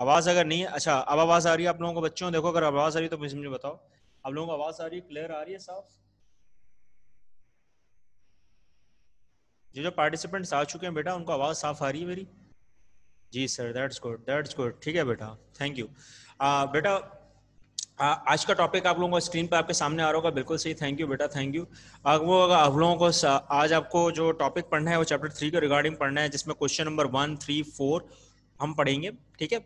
आवाज़ अगर नहीं है अच्छा अब आवाज़ आ रही है आप लोगों को बच्चों देखो अगर आवाज़ आ रही है तो मुझे बताओ आप लोगों को आवाज़ आ रही है क्लियर आ रही है साफ जो जो पार्टिसिपेंट्स आ चुके हैं बेटा उनको आवाज़ साफ आ रही है मेरी जी sir that's good that's good ठीक है बेटा थैंक यू आ, बेटा आ, आज का टॉपिक आप लोगों को स्क्रीन पर आपके सामने आ रहा होगा बिल्कुल सही थैंक यू बेटा थैंक यू वो अगर आप लोगों को आज आपको जो टॉपिक पढ़ना है वो चैप्टर थ्री के रिगार्डिंग पढ़ना है जिसमें question number one three four हम पढ़ेंगे ठीक है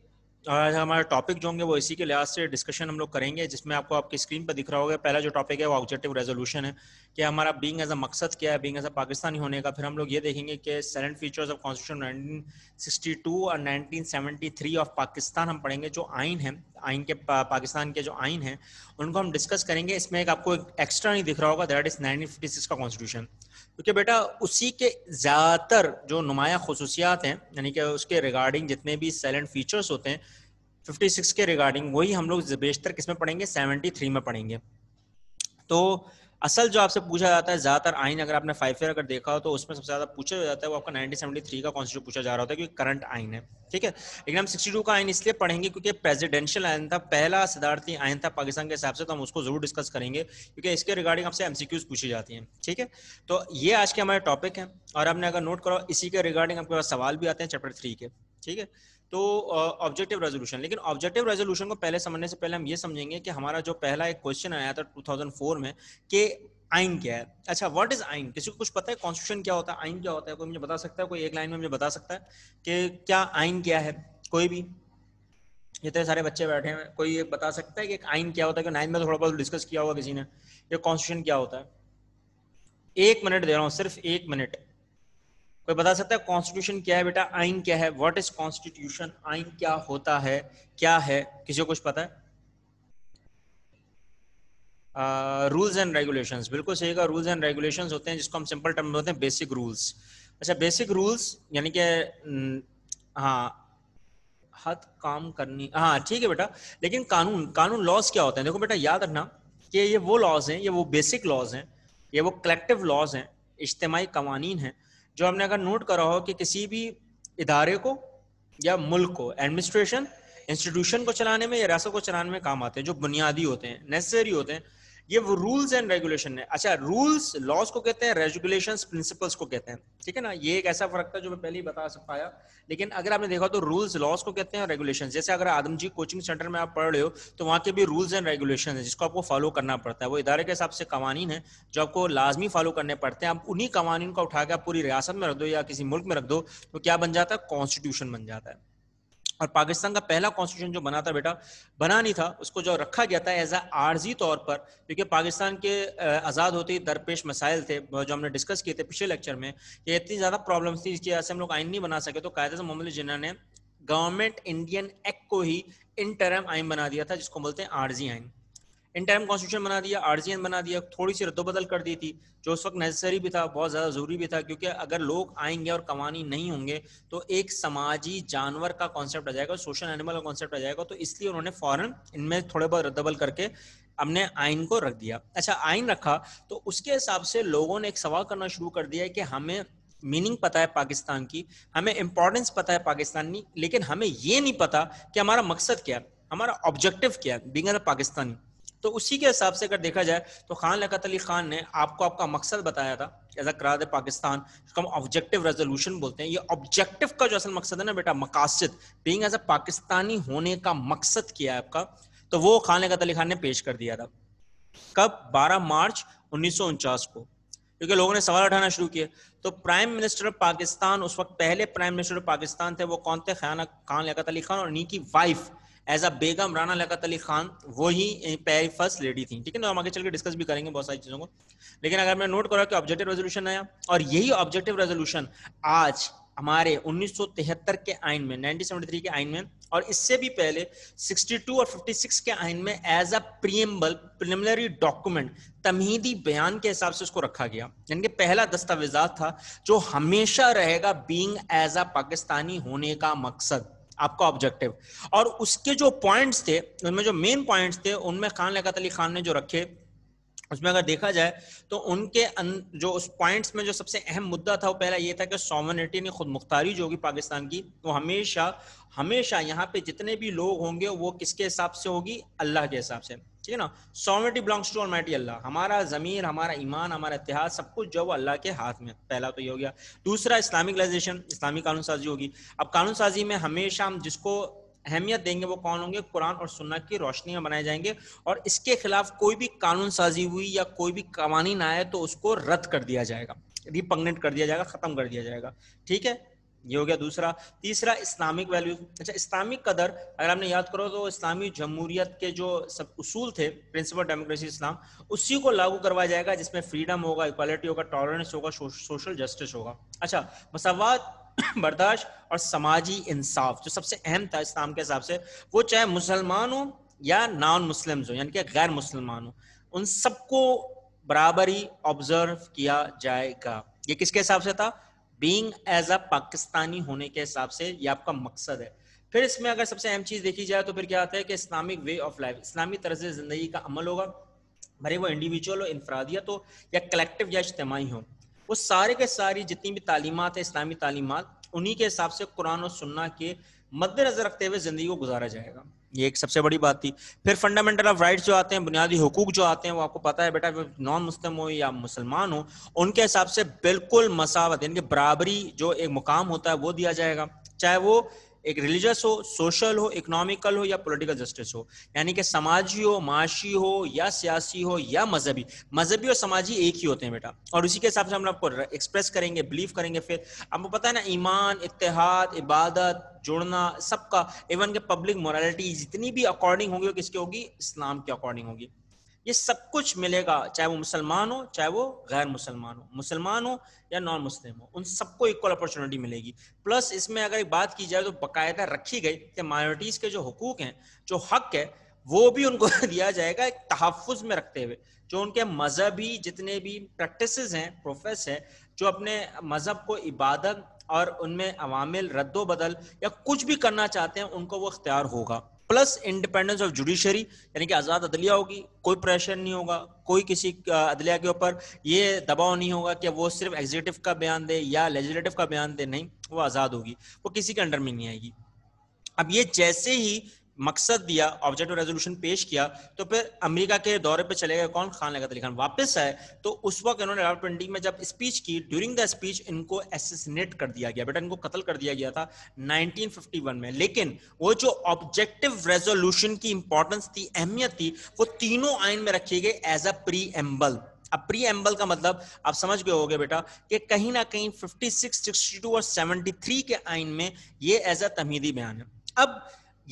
आज हमारे टॉपिक जो होंगे वो इसी के लिहाज से डिस्कशन हम लोग करेंगे जिसमें आपको आपकी स्क्रीन पर दिख रहा होगा पहला जो टॉपिक है वो ऑब्जेक्टिव रेजोल्यूशन है कि हमारा बींग एज अ मकसद क्या है बींग एज अ पाकिस्तानी होने का फिर हम लोग ये देखेंगे कि salient features of constitution nineteen और नाइनटीन ऑफ पाकिस्तान हम पढ़ेंगे जो आइन है आइन के पा, पाकिस्तान के जो आइन है उनको हम डिस्कस करेंगे इसमें एक आपको एक एक्स्ट्रा नहीं दिख रहा होगा दैट इज नाइनटीन का कॉन्स्टिट्यूशन क्योंकि बेटा उसी के ज़्यादातर जो नुमाया खसूसियात हैं यानी कि उसके रिगार्डिंग जितने भी साइलेंट फीचर्स होते हैं 56 के रिगार्डिंग वही हम लोग बेशतर किस में पढ़ेंगे 73 में पढ़ेंगे तो असल जो आपसे पूछा जाता है ज्यादातर आइन अगर आपने फाइव ईयर अगर देखा हो तो उसमें सबसे ज्यादा पूछा जाता है वो आपका 1973 का कॉन्स्टिट्यूट पूछा जा रहा होता है क्योंकि करंट आइन है ठीक है लेकिन हम 62 का आइन इसलिए पढ़ेंगे क्योंकि प्रेसिडेंशियल आइन था पहला सिद्धार्थी आइन था पाकिस्तान के हिसाब से तो हम उसको जरूर डिस्कस करेंगे क्योंकि इसके रिगार्डिंग आपसे एमसीक्यूज पूछी जाती है ठीक है तो ये आज के हमारे टॉपिक है और आपने अगर नोट करो इसी के रिगार्डिंग आपके पास सवाल भी आते हैं चैप्टर थ्री के ठीक है तो ऑब्जेक्टिव रेजोल्यूशन लेकिन ऑब्जेक्टिव रेजोल्यूशन को पहले समझने से पहले हम ये समझेंगे कि हमारा जो पहला एक क्वेश्चन आया था 2004 में कि आइन क्या है अच्छा व्हाट इज आइन किसी को कुछ पता है कॉन्स्टिट्यूशन क्या होता है आइन क्या होता है कोई मुझे बता सकता है कोई एक लाइन में मुझे बता सकता है कि क्या आइन क्या है कोई भी जितने सारे बच्चे बैठे हैं कोई ये बता सकता है कि आइन क्या होता है नाइन में तो थोड़ा बहुत डिस्कस किया होगा किसी ने ये कॉन्स्टिट्यूशन क्या होता है एक मिनट दे रहा हूँ सिर्फ एक मिनट कोई बता सकता है कॉन्स्टिट्यूशन क्या है बेटा आइन क्या है व्हाट इज कॉन्स्टिट्यूशन आइन क्या होता है क्या है किसी को कुछ पता है रूल्स एंड रेगुलेशंस बिल्कुल सही का रूल्स एंड रेगुलेशंस होते हैं जिसको हम सिंपल टर्म में होते हैं बेसिक रूल्स अच्छा बेसिक रूल्स यानी कि हम्म, हाँ हद काम करनी हाँ ठीक है बेटा लेकिन कानून कानून लॉज क्या होते हैं देखो बेटा याद रखना कि ये वो लॉज हैं ये वो बेसिक लॉज हैं ये वो कलेक्टिव लॉज हैं इज्तमाही कवानीन हैं जो हमने अगर नोट करा हो कि किसी भी इदारे को या मुल्क को एडमिनिस्ट्रेशन इंस्टीट्यूशन को चलाने में या रियासत को चलाने में काम आते हैं जो बुनियादी होते हैं नेसेसरी होते हैं ये वो रूल्स एंड रेगुलेशन है अच्छा रूल्स लॉज को कहते हैं रेगुलेशन प्रिंसिपल्स को कहते हैं ठीक है ना ये एक ऐसा फर्क था जो मैं पहले ही बता सक पाया लेकिन अगर आपने देखा तो रूल्स लॉज को कहते हैं और रेगुलेशन जैसे अगर आदम जी कोचिंग सेंटर में आप पढ़ रहे हो तो वहाँ के भी रूल्स एंड रेगुलेशन है जिसको आपको फॉलो करना पड़ता है वो इदारे के हिसाब से कवानी है जो आपको लाजमी फॉलो करने पड़ते हैं आप उन्हीं कवानी को उठा के आप पूरी रियासत में रख दो या किसी मुल्क में रख दो तो क्या बन जाता है कॉन्स्टिट्यूशन बन जाता है और पाकिस्तान का पहला कॉन्स्टिट्यूशन जो बना था बेटा बना नहीं था उसको जो रखा गया था एज अ आर्जी तौर पर क्योंकि पाकिस्तान के आज़ाद होते ही दरपेश मसाइल थे जो हमने डिस्कस किए थे पिछले लेक्चर में कि इतनी ज़्यादा प्रॉब्लम्स थी जिसकी वजह से हम लोग आइन नहीं बना सके तो कायदे मोहम्मद जिन्ना ने गवर्नमेंट इंडियन एक्ट को ही इन टर्म आइन बना दिया था जिसको बोलते हैं आर्जी आइन इन टाइम कॉन्स्टिट्यूशन बना दिया आरजीएन बना दिया थोड़ी सी रद्दोबदल कर दी थी जो उस वक्त नेसेसरी भी था बहुत ज़्यादा ज़रूरी भी था क्योंकि अगर लोग आएंगे और कमानी नहीं होंगे तो एक समाजी जानवर का कॉन्सेप्ट आ जाएगा सोशल एनिमल का कॉन्सेप्ट आ जाएगा तो इसलिए उन्होंने फॉरन इनमें थोड़े बहुत रद्दबल करके हमने आइन को रख दिया अच्छा आइन रखा तो उसके हिसाब से लोगों ने एक सवाल करना शुरू कर दिया कि हमें मीनिंग पता है पाकिस्तान की हमें इंपॉर्टेंस पता है पाकिस्तान लेकिन हमें ये नहीं पता कि हमारा मकसद क्या है हमारा ऑब्जेक्टिव क्या है बींग पाकिस्तानी तो उसी के हिसाब से अगर देखा जाए तो खान लकत अली खान ने आपको आपका मकसद बताया था एज अ करार पाकिस्तान हम ऑब्जेक्टिव रेजोल्यूशन बोलते हैं ये ऑब्जेक्टिव का जो असल मकसद है ना बेटा मकासद बींग एज अ पाकिस्तानी होने का मकसद किया है आपका तो वो खान लकत अली खान ने पेश कर दिया था कब 12 मार्च उन्नीस को क्योंकि लोगों ने सवाल उठाना शुरू किए तो प्राइम मिनिस्टर ऑफ पाकिस्तान उस वक्त पहले प्राइम मिनिस्टर ऑफ पाकिस्तान थे वो कौन थे खान खान लियात अली खान और उन्हीं की wife as a Begum Rana Liaquat Ali Khan वो ही फर्स्ट लेडी थी ठीक है ना हम आगे चल के डिस्कस भी करेंगे बहुत सारी चीज़ों को लेकिन अगर मैं नोट करा कि ऑब्जेक्टिव रेजोल्यूशन आया और यही ऑब्जेक्टिव रेजोल्यूशन आज हमारे 1973 के आइन में 1973 के आइन में और इससे भी पहले 62 और 56 के आइन में as a preamble preliminary document तमहीदी बयान के हिसाब से उसको रखा गया यानी कि पहला दस्तावेजा था जो हमेशा रहेगा बींग एज अ पाकिस्तानी होने का मकसद आपका ऑब्जेक्टिव और उसके जो पॉइंट्स थे उनमें जो मेन पॉइंट्स थे उनमें खान लगात अली खान ने जो रखे उसमें अगर देखा जाए तो उनके जो उस पॉइंट्स में जो सबसे अहम मुद्दा था वो पहला ये था कि सॉमनिटी ने खुद मुख्तारी जो होगी पाकिस्तान की वो हमेशा हमेशा यहाँ पे जितने भी लोग होंगे वो किसके हिसाब से होगी अल्लाह के हिसाब से ठीक है ना sovereignty belongs to mighty Allah हमारा जमीर हमारा ईमान हमारा इतिहास सब कुछ जो वो अल्लाह के हाथ में पहला तो ये हो गया दूसरा इस्लामिकलाइजेशन इस्लामी कानून साजी होगी अब कानून साजी में हमेशा हम जिसको अहमियत देंगे वो कौन होंगे कुरान और सुन्ना की रोशनी में बनाए जाएंगे और इसके खिलाफ कोई भी कानून साजी हुई या कोई भी कवानीन आए तो उसको रद्द कर दिया जाएगा रिपग्नेट कर दिया जाएगा खत्म कर दिया जाएगा ठीक है ये हो गया दूसरा तीसरा इस्लामिक वैल्यूज अच्छा इस्लामिक कदर अगर आपने याद करो तो इस्लामी जमहूरियत के जो सब उसूल थे प्रिंसिपल डेमोक्रेसी इस्लाम उसी को लागू करवाया जाएगा जिसमें फ्रीडम होगा इक्वालिटी होगा टॉलरेंस होगा सोशल जस्टिस होगा अच्छा मसावत बर्दाश्त और समाजी इंसाफ जो सबसे अहम था इस्लाम के हिसाब से वो चाहे मुसलमान हो या नॉन मुस्लिम्स हो यानी कि गैर मुसलमान हो उन सबको बराबरी ऑब्जर्व किया जाएगा ये किसके हिसाब से था बींग एज अ पाकिस्तानी होने के हिसाब से ये आपका मकसद है फिर इसमें अगर सबसे अहम चीज़ देखी जाए तो फिर क्या आता है कि इस्लामिक वे ऑफ लाइफ इस्लामी तर्ज ज़िंदगी का अमल होगा भरे वो इंडिविजुअल हो इनफरादियत हो या कलेक्टिव या इज्तमाही हो वो सारे के सारी जितनी भी तालीमत है इस्लामी तालीमत उन्हीं के हिसाब से कुरान और सुन्ना के मद्देनजर रखते हुए जिंदगी को गुजारा जाएगा ये एक सबसे बड़ी बात थी फिर फंडामेंटल ऑफ राइट्स जो आते हैं बुनियादी हकूक जो आते हैं वो आपको पता है बेटा नॉन मुस्लिम हो या मुसलमान हो उनके हिसाब से बिल्कुल मसावत यानी कि बराबरी जो एक मुकाम होता है वो दिया जाएगा चाहे वो एक रिलीजियस हो सोशल हो इकोनॉमिकल हो या पॉलिटिकल जस्टिस हो यानी कि समाजी हो माशी हो या सियासी हो या मजहबी मजहबी और समाजी एक ही होते हैं बेटा और उसी के हिसाब से हम आपको एक्सप्रेस करेंगे बिलीव करेंगे फिर आपको पता है ना ईमान इतिहाद इबादत जुड़ना सबका इवन के पब्लिक मोरालिटी जितनी भी अकॉर्डिंग होगी वो किसकी होगी इस्लाम के अकॉर्डिंग होगी ये सब कुछ मिलेगा चाहे वो मुसलमान हो चाहे वो गैर मुसलमान हो मुसलमान हो या नॉन मुस्लिम हो उन सबको इक्वल अपॉर्चुनिटी मिलेगी प्लस इसमें अगर एक बात की जाए तो बाकायदा रखी गई कि माइनॉरिटीज के जो हकूक हैं जो हक है वो भी उनको दिया जाएगा एक तहफ़ में रखते हुए जो उनके मजहबी जितने भी प्रैक्टिस हैं प्रोफेस हैं जो अपने मजहब को इबादत और उनमें अवामिल रद्दो बदल या कुछ भी करना चाहते हैं उनको वो अख्तियार होगा प्लस इंडिपेंडेंस ऑफ जुडिशरी यानी कि आजाद अदलिया होगी कोई प्रेशर नहीं होगा कोई किसी अदलिया के ऊपर ये दबाव नहीं होगा कि वो सिर्फ एग्जीक्यूटिव का बयान दे या लेजिस्लेटिव का बयान दे नहीं वो आजाद होगी वो किसी के अंडर में नहीं आएगी अब ये जैसे ही मकसद दिया ऑब्जेक्टिव रेजोल्यूशन पेश किया तो फिर अमेरिका के दौरे पे चले गए कौन खान लगा खान वापस आए तो उस वक्त इन्होंने रावल पिंडी में जब स्पीच की ड्यूरिंग द स्पीच इनको एसेसिनेट कर दिया गया बेटा इनको कत्ल कर दिया गया था 1951 में लेकिन वो जो ऑब्जेक्टिव रेजोल्यूशन की इंपॉर्टेंस थी अहमियत थी वो तीनों आइन में रखी गई एज अ प्री एम्बल अब प्री एम्बल का मतलब आप समझ गए होगे बेटा कि कहीं ना कहीं 56, 62 और 73 के आइन में ये एज अ तमीदी बयान है अब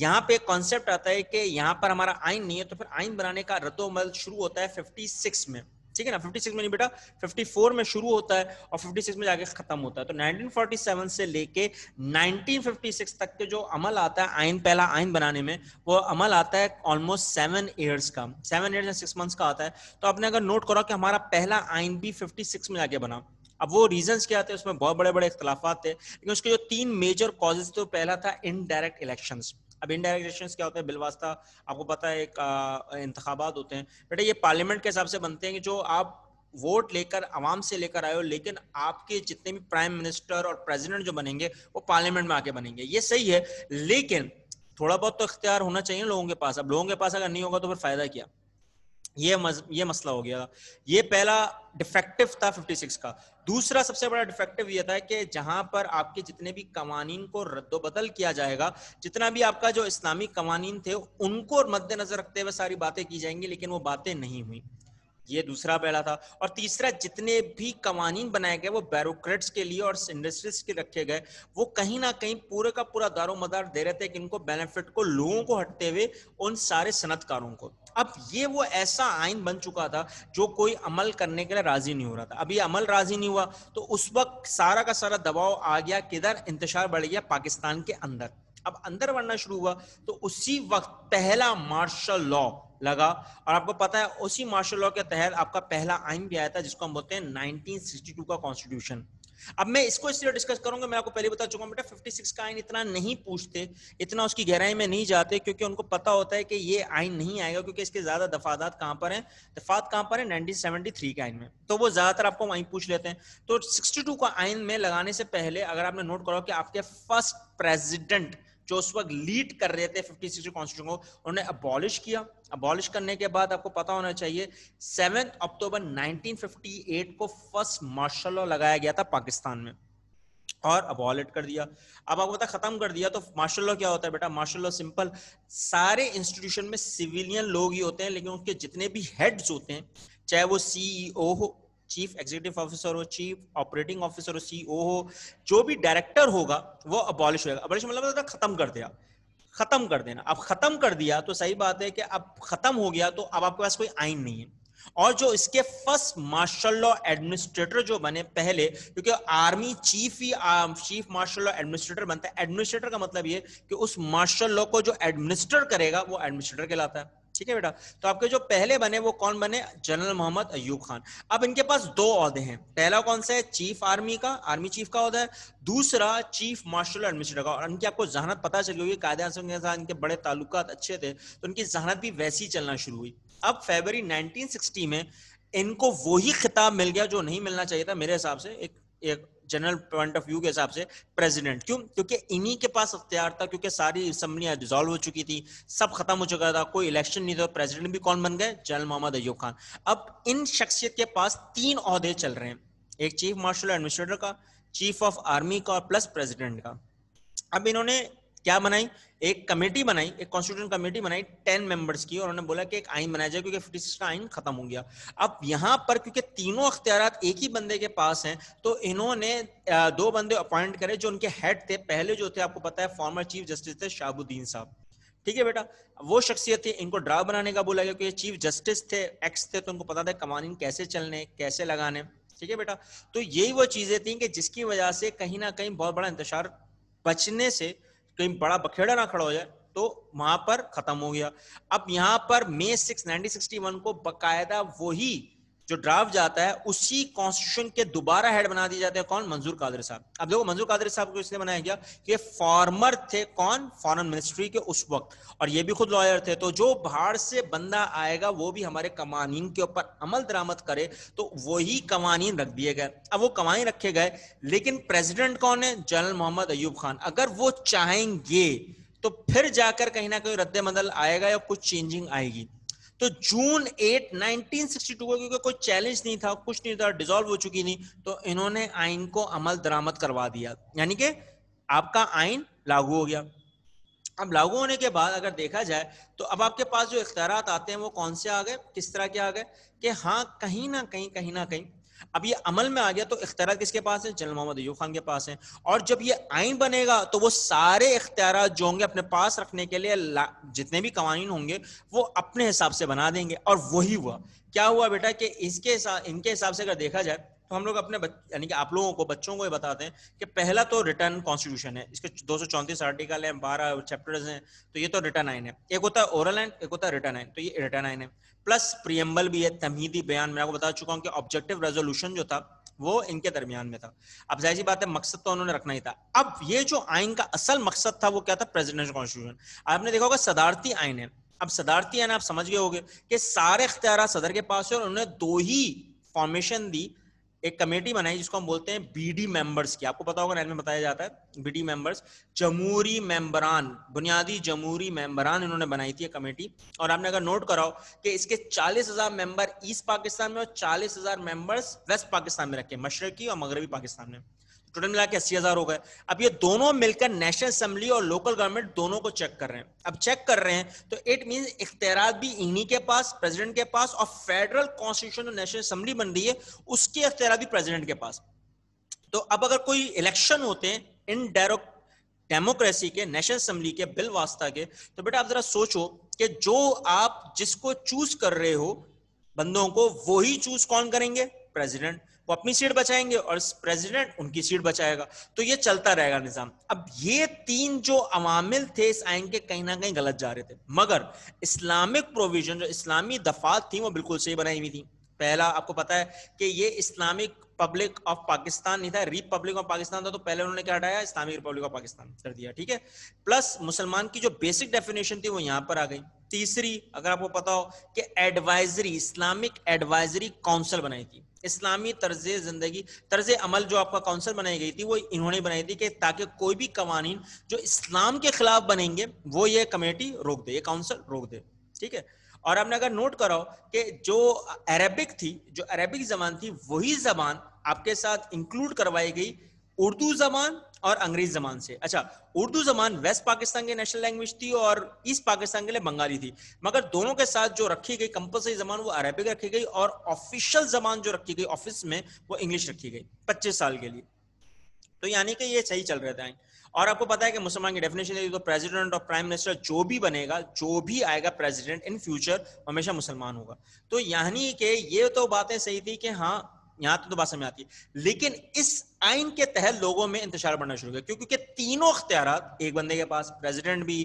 यहाँ पे कॉन्सेप्ट आता है कि यहाँ पर हमारा आइन नहीं है तो फिर आइन बनाने का रद्दोमल शुरू होता है 56 में ठीक है ना 56 में नहीं बेटा 54 में शुरू होता है और 56 में जाके खत्म होता है तो 1947 से लेके 1956 तक के जो अमल आता है आइन पहला आइन बनाने में वो अमल आता है ऑलमोस्ट सेवन ईयर्स का सेवन ईयर सिक्स मंथ का आता है तो आपने अगर नोट करो कि हमारा पहला आइन भी सिक्स में जाके बना अब वो रीजंस क्या थे उसमें बहुत बड़े बड़े इख्तलाफा थे लेकिन उसके जो तीन मेजर कॉजेज थे पहला था इनडायरेक्ट इलेक्शंस अब इनडायरेक्ट इलेक्शन क्या होते हैं बिलवास्ता आपको पता है एक इंतबात होते हैं बेटा ये पार्लियामेंट के हिसाब से बनते हैं कि जो आप वोट लेकर आवाम से लेकर आए हो लेकिन आपके जितने भी प्राइम मिनिस्टर और प्रेसिडेंट जो बनेंगे वो पार्लियामेंट में आके बनेंगे ये सही है लेकिन थोड़ा बहुत तो इख्तियार होना चाहिए लोगों के पास अब लोगों के पास अगर नहीं होगा तो फिर फायदा क्या ये मज, ये मसला हो गया ये पहला डिफेक्टिव था 56 का दूसरा सबसे बड़ा डिफेक्टिव ये था कि जहां पर आपके जितने भी कवानीन को रद्दोबदल किया जाएगा जितना भी आपका जो इस्लामी कवानीन थे उनको मद्देनजर रखते हुए सारी बातें की जाएंगी लेकिन वो बातें नहीं हुई ये दूसरा पहला था और तीसरा जितने भी कवानी बनाए गए वो बैरोक्रेट्स के लिए और इंडस्ट्रीज के रखे गए वो कहीं ना कहीं पूरे का पूरा दारो मदार दे रहे थे कि इनको बेनिफिट को लोगों को हटते हुए उन सारे सनतकारों को अब ये वो ऐसा आइन बन चुका था जो कोई अमल करने के लिए राजी नहीं हो रहा था अभी अमल राजी नहीं हुआ तो उस वक्त सारा का सारा दबाव आ गया किधर इंतजार बढ़ गया पाकिस्तान के अंदर अब अंदर बढ़ना शुरू हुआ तो उसी वक्त पहला मार्शल लॉ लगा और आपको पता है उसी मार्शल लॉ के तहत आपका पहला आइन भी आया था जिसको हम बोलते हैं 1962 का कॉन्स्टिट्यूशन अब मैं इसको इसलिए डिस्कस करूंगा मैं आपको पहले बता चुका बेटा 56 का आइन इतना नहीं पूछते इतना उसकी गहराई में नहीं जाते क्योंकि उनको पता होता है कि ये आइन नहीं आएगा क्योंकि इसके ज्यादा दफादात कहां पर हैं दफात कहां पर है नाइनटीन के आइन में तो वो ज्यादातर आपको वहीं पूछ लेते हैं तो सिक्सटी का आइन में लगाने से पहले अगर आपने नोट करो कि आपके फर्स्ट प्रेजिडेंट जो उस वक्त लीड कर रहे थे फिफ्टी को उन्होंने अबॉलिश किया अबॉलिश करने के बाद आपको पता होना चाहिए सेवेंथ अक्टूबर 1958 को फर्स्ट मार्शल लॉ लगाया गया था पाकिस्तान में और अबॉलिट कर दिया अब आपको पता खत्म कर दिया तो मार्शल लॉ क्या होता है बेटा मार्शल लॉ सिंपल सारे इंस्टीट्यूशन में सिविलियन लोग ही होते हैं लेकिन उनके जितने भी हेड्स होते हैं चाहे वो सीईओ e हो चीफ एग्जीक्यूटिव ऑफिसर हो चीफ ऑपरेटिंग ऑफिसर हो सीओ e हो जो भी डायरेक्टर होगा वो अबॉलिश होगा अबॉलिश मतलब तो खत्म कर दिया खत्म कर देना अब खत्म कर दिया तो सही बात है कि अब खत्म हो गया तो अब आपके पास कोई आइन नहीं है और जो इसके फर्स्ट मार्शल लॉ एडमिनिस्ट्रेटर जो बने पहले क्योंकि आर्मी चीफ ही चीफ मार्शल लॉ एडमिनिस्ट्रेटर बनता है एडमिनिस्ट्रेटर का मतलब ये कि उस मार्शल लॉ को जो एडमिनिस्ट्रेट करेगा वो एडमिनिस्ट्रेटर कहलाता है ठीक है बेटा तो आपके जो पहले बने वो कौन बने जनरल मोहम्मद अयूब खान अब इनके पास दो औहदे हैं पहला कौन सा है चीफ आर्मी का आर्मी चीफ का औहदा है दूसरा चीफ मार्शल एडमिनिस्ट्रेटर का और इनकी आपको जहानत पता चली होगी कायदे आसम के साथ इनके बड़े ताल्लुक अच्छे थे तो इनकी जहानत भी वैसी ही चलना शुरू हुई अब फेबरी नाइनटीन में इनको वही खिताब मिल गया जो नहीं मिलना चाहिए था मेरे हिसाब से एक एक जनरल पॉइंट ऑफ व्यू के हिसाब से प्रेसिडेंट क्यों क्योंकि इन्हीं के पास अख्तियार था क्योंकि सारी असम्बलियां डिजोल्व हो चुकी थी सब खत्म हो चुका था कोई इलेक्शन नहीं था प्रेसिडेंट तो भी कौन बन गए जनरल मोहम्मद अयूब खान अब इन शख्सियत के पास तीन अहदे चल रहे हैं एक चीफ मार्शल एडमिनिस्ट्रेटर का चीफ ऑफ आर्मी का प्लस प्रेसिडेंट का अब इन्होंने क्या बनाई एक कमेटी बनाई एक कॉन्स्टिट्यूशन कमेटी बनाई टेन मेंबर्स की और उन्होंने बोला कि एक आइन बनाया जाए क्योंकि फिफ्टी का आइन खत्म हो गया अब यहाँ पर क्योंकि तीनों अख्तियार एक ही बंदे के पास हैं तो इन्होंने दो बंदे अपॉइंट करे जो उनके हेड थे पहले जो थे आपको पता है फॉर्मर चीफ जस्टिस थे शाहबुद्दीन साहब ठीक है बेटा वो शख्सियत थी इनको ड्रा बनाने का बोला गया क्योंकि चीफ जस्टिस थे एक्स थे तो उनको पता था कवानीन कैसे चलने कैसे लगाने ठीक है बेटा तो यही वो चीजें थी कि जिसकी वजह से कहीं ना कहीं बहुत बड़ा इंतजार बचने से कहीं बड़ा बखेड़ा ना खड़ा हो जाए तो वहां पर खत्म हो गया अब यहां पर May six nineteen sixty one को बकायदा वही जो ड्राफ्ट जाता है उसी कॉन्स्टिट्यूशन के दोबारा हेड बना दिए जाते हैं कौन मंजूर कादरी साहब अब देखो मंजूर कादरी साहब को इसलिए बनाया गया कि फॉर्मर थे कौन फॉरेन मिनिस्ट्री के उस वक्त और ये भी खुद लॉयर थे तो जो बाहर से बंदा आएगा वो भी हमारे कवानीन के ऊपर अमल दरामद करे तो वही कवानीन रख दिए गए अब वो कवानी रखे गए लेकिन प्रेजिडेंट कौन है जनरल मोहम्मद अयूब खान अगर वो चाहेंगे तो फिर जाकर कहीं ना कहीं रद्द आएगा या कुछ चेंजिंग आएगी तो जून 8 1962 को क्योंकि कोई चैलेंज नहीं था कुछ नहीं था डिजोल्व हो चुकी नहीं तो इन्होंने आइन को अमल दरामद करवा दिया यानी कि आपका आइन लागू हो गया अब लागू होने के बाद अगर देखा जाए तो अब आपके पास जो इख्तियार आते हैं वो कौन से आ गए किस तरह के आ गए कि हाँ कहीं ना कहीं कहीं ना कहीं अब ये अमल में आ गया तो इख्तियार किसके पास है जनरल मोहम्मद अयूब खान के पास है और जब ये आइन बनेगा तो वो सारे इख्तियार जो होंगे अपने पास रखने के लिए जितने भी कवानीन होंगे वो अपने हिसाब से बना देंगे और वही हुआ क्या हुआ बेटा कि इसके इनके हिसाब से अगर देखा जाए तो हम लोग अपने यानी कि आप लोगों को बच्चों को ये बताते हैं कि पहला तो रिटर्न कॉन्स्टिट्यूशन है इसके दो आर्टिकल हैं बारह चैप्टर्स हैं तो ये तो रिटर्न आइन है एक होता है ओरल एंड एक होता है रिटर्न आइन तो ये रिटर्न आइन है प्लस प्रियम्बल भी है तमहीदी बयान मैं आपको बता चुका हूँ कि ऑब्जेक्टिव रेजोल्यूशन जो था वो इनके दरमियान में था अब जाहिर बात है मकसद तो उन्होंने रखना ही था अब ये जो आइन का असल मकसद था वो क्या था प्रेजिडेंशियल कॉन्स्टिट्यूशन आपने देखा होगा सदारती आइन है अब सदारती आइन आप समझ गए होगे कि सारे अख्तियार सदर के पास है और उन्होंने दो ही फॉर्मेशन दी एक कमेटी बनाई जिसको हम बोलते हैं बीडी मेंबर्स की आपको पता होगा नैन में बताया जाता है बीडी मेंबर्स जमुरी मेंबरान बुनियादी जमुरी मेंबरान इन्होंने बनाई थी कमेटी और आपने अगर नोट कराओ कि इसके चालीस हजार मेंबर ईस्ट पाकिस्तान में और चालीस हजार मेंबर्स वेस्ट पाकिस्तान में रखे मशरकी और मगरबी पाकिस्तान में स्टूडेंट मिला के अस्सी हजार हो गए अब ये दोनों मिलकर नेशनल असेंबली और लोकल गवर्नमेंट दोनों को चेक कर रहे हैं अब चेक कर रहे हैं तो इट मीन इख्तियार भी इन्हीं के पास प्रेसिडेंट के पास और फेडरल कॉन्स्टिट्यूशन जो नेशनल असेंबली बन रही है उसके अख्तियार भी प्रेजिडेंट के पास तो अब अगर कोई इलेक्शन होते हैं इन डायरेक्ट डेमोक्रेसी के नेशनल असेंबली के बिल वास्ता के तो बेटा आप जरा सोचो कि जो आप जिसको चूज कर रहे हो बंदों को वो ही चूज कौन करेंगे प्रेसिडेंट वो अपनी सीट बचाएंगे और प्रेसिडेंट उनकी सीट बचाएगा तो ये चलता रहेगा निजाम अब ये तीन जो अवामिल थे इस आइन के कहीं ना कहीं गलत जा रहे थे मगर इस्लामिक प्रोविजन जो इस्लामी दफात थी वो बिल्कुल सही बनाई हुई थी पहला आपको पता है कि ये इस्लामिक पब्लिक ऑफ पाकिस्तान नहीं था रिपब्लिक ऑफ पाकिस्तान था तो पहले उन्होंने क्या हटाया इस्लामिक रिपब्लिक ऑफ पाकिस्तान कर दिया ठीक है प्लस मुसलमान की जो बेसिक डेफिनेशन थी वो यहां पर आ गई तीसरी अगर आपको पता हो कि एडवाइजरी इस्लामिक एडवाइजरी काउंसिल बनाई थी इस्लामी तर्ज जिंदगी तर्ज अमल जो आपका काउंसिल बनाई गई थी वो इन्होंने बनाई थी कि ताकि कोई भी कवानीन जो इस्लाम के खिलाफ बनेंगे वो ये कमेटी रोक दे ये काउंसिल रोक दे ठीक है और आपने अगर नोट कराओ कि जो अरेबिक थी जो अरेबिक जबान थी वही जबान आपके साथ इंक्लूड करवाई गई उर्दू जबान और अंग्रेज जबान से अच्छा उर्दू जबान वेस्ट पाकिस्तान की नेशनल लैंग्वेज थी और ईस्ट पाकिस्तान के लिए बंगाली थी मगर दोनों के साथ जो रखी गई कंपल्सरी जबान वो अरेबिक रखी गई और ऑफिशियल जबान जो रखी गई ऑफिस में वो इंग्लिश रखी गई पच्चीस साल के लिए तो यानी कि ये सही चल रहा था और आपको पता है कि मुसलमान की डेफिनेशन है तो प्रेसिडेंट और प्राइम मिनिस्टर जो भी बनेगा जो भी आएगा प्रेसिडेंट इन फ्यूचर हमेशा मुसलमान होगा तो यानी कि ये तो बातें सही थी कि हाँ यहाँ तो, तो बात समझ आती है लेकिन इस आइन के तहत लोगों में इंतजार बढ़ना शुरू गया क्योंकि तीनों अख्तियार एक बंदे के पास प्रेसिडेंट भी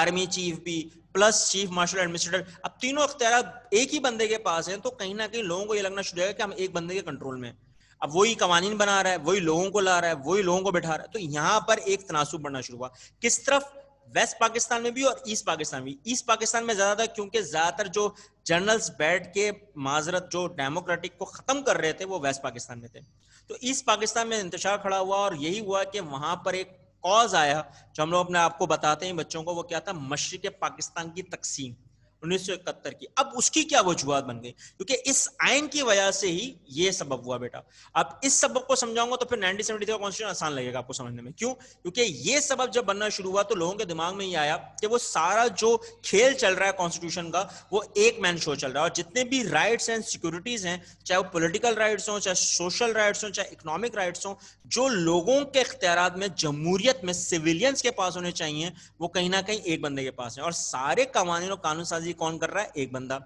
आर्मी चीफ भी प्लस चीफ मार्शल एडमिनिस्ट्रेटर अब तीनों अख्तियार एक ही बंदे के पास हैं तो कहीं ना कहीं लोगों को ये लगना शुरू होगा कि हम एक बंदे के कंट्रोल में हैं अब वही कवानीन बना रहा है वही लोगों को ला रहा है वही लोगों को बैठा रहा है तो यहाँ पर एक तनासुब बढ़ना शुरू हुआ किस तरफ वेस्ट पाकिस्तान में भी और ईस्ट पाकिस्तान में ईस्ट पाकिस्तान में ज्यादा था क्योंकि ज्यादातर जो जर्नल्स बैठ के माजरत जो डेमोक्रेटिक को खत्म कर रहे थे वो वेस्ट पाकिस्तान में थे तो ईस्ट पाकिस्तान में इंतजार खड़ा हुआ और यही हुआ कि वहां पर एक कॉज आया जो हम लोग अपने आपको बताते हैं बच्चों को वो क्या था मशरक पाकिस्तान की तकसीम उन्नीस की अब उसकी क्या वजुहत बन गई क्योंकि इस आयन की वजह से ही ये सबब हुआ बेटा अब इस सबक को समझाऊंगा तो फिर नाइनटीन सेवेंटी का कॉन्स्टिट्यूशन आसान लगेगा आपको समझने में क्यों क्योंकि ये सबब जब बनना शुरू हुआ तो लोगों के दिमाग में ये आया कि वो सारा जो खेल चल रहा है कॉन्स्टिट्यूशन का वो एक मैन शो चल रहा है और जितने भी राइट्स एंड सिक्योरिटीज हैं चाहे वो पोलिटिकल राइट्स हों चाहे सोशल राइट्स हों चाहे इकोनॉमिक राइट्स हों जो लोगों के अख्तियार में जमहूरियत में सिविलियंस के पास होने चाहिए वो कहीं ना कहीं एक बंदे के पास है और सारे कवानीन और कानून साजी कौन कर रहा है एक बंदा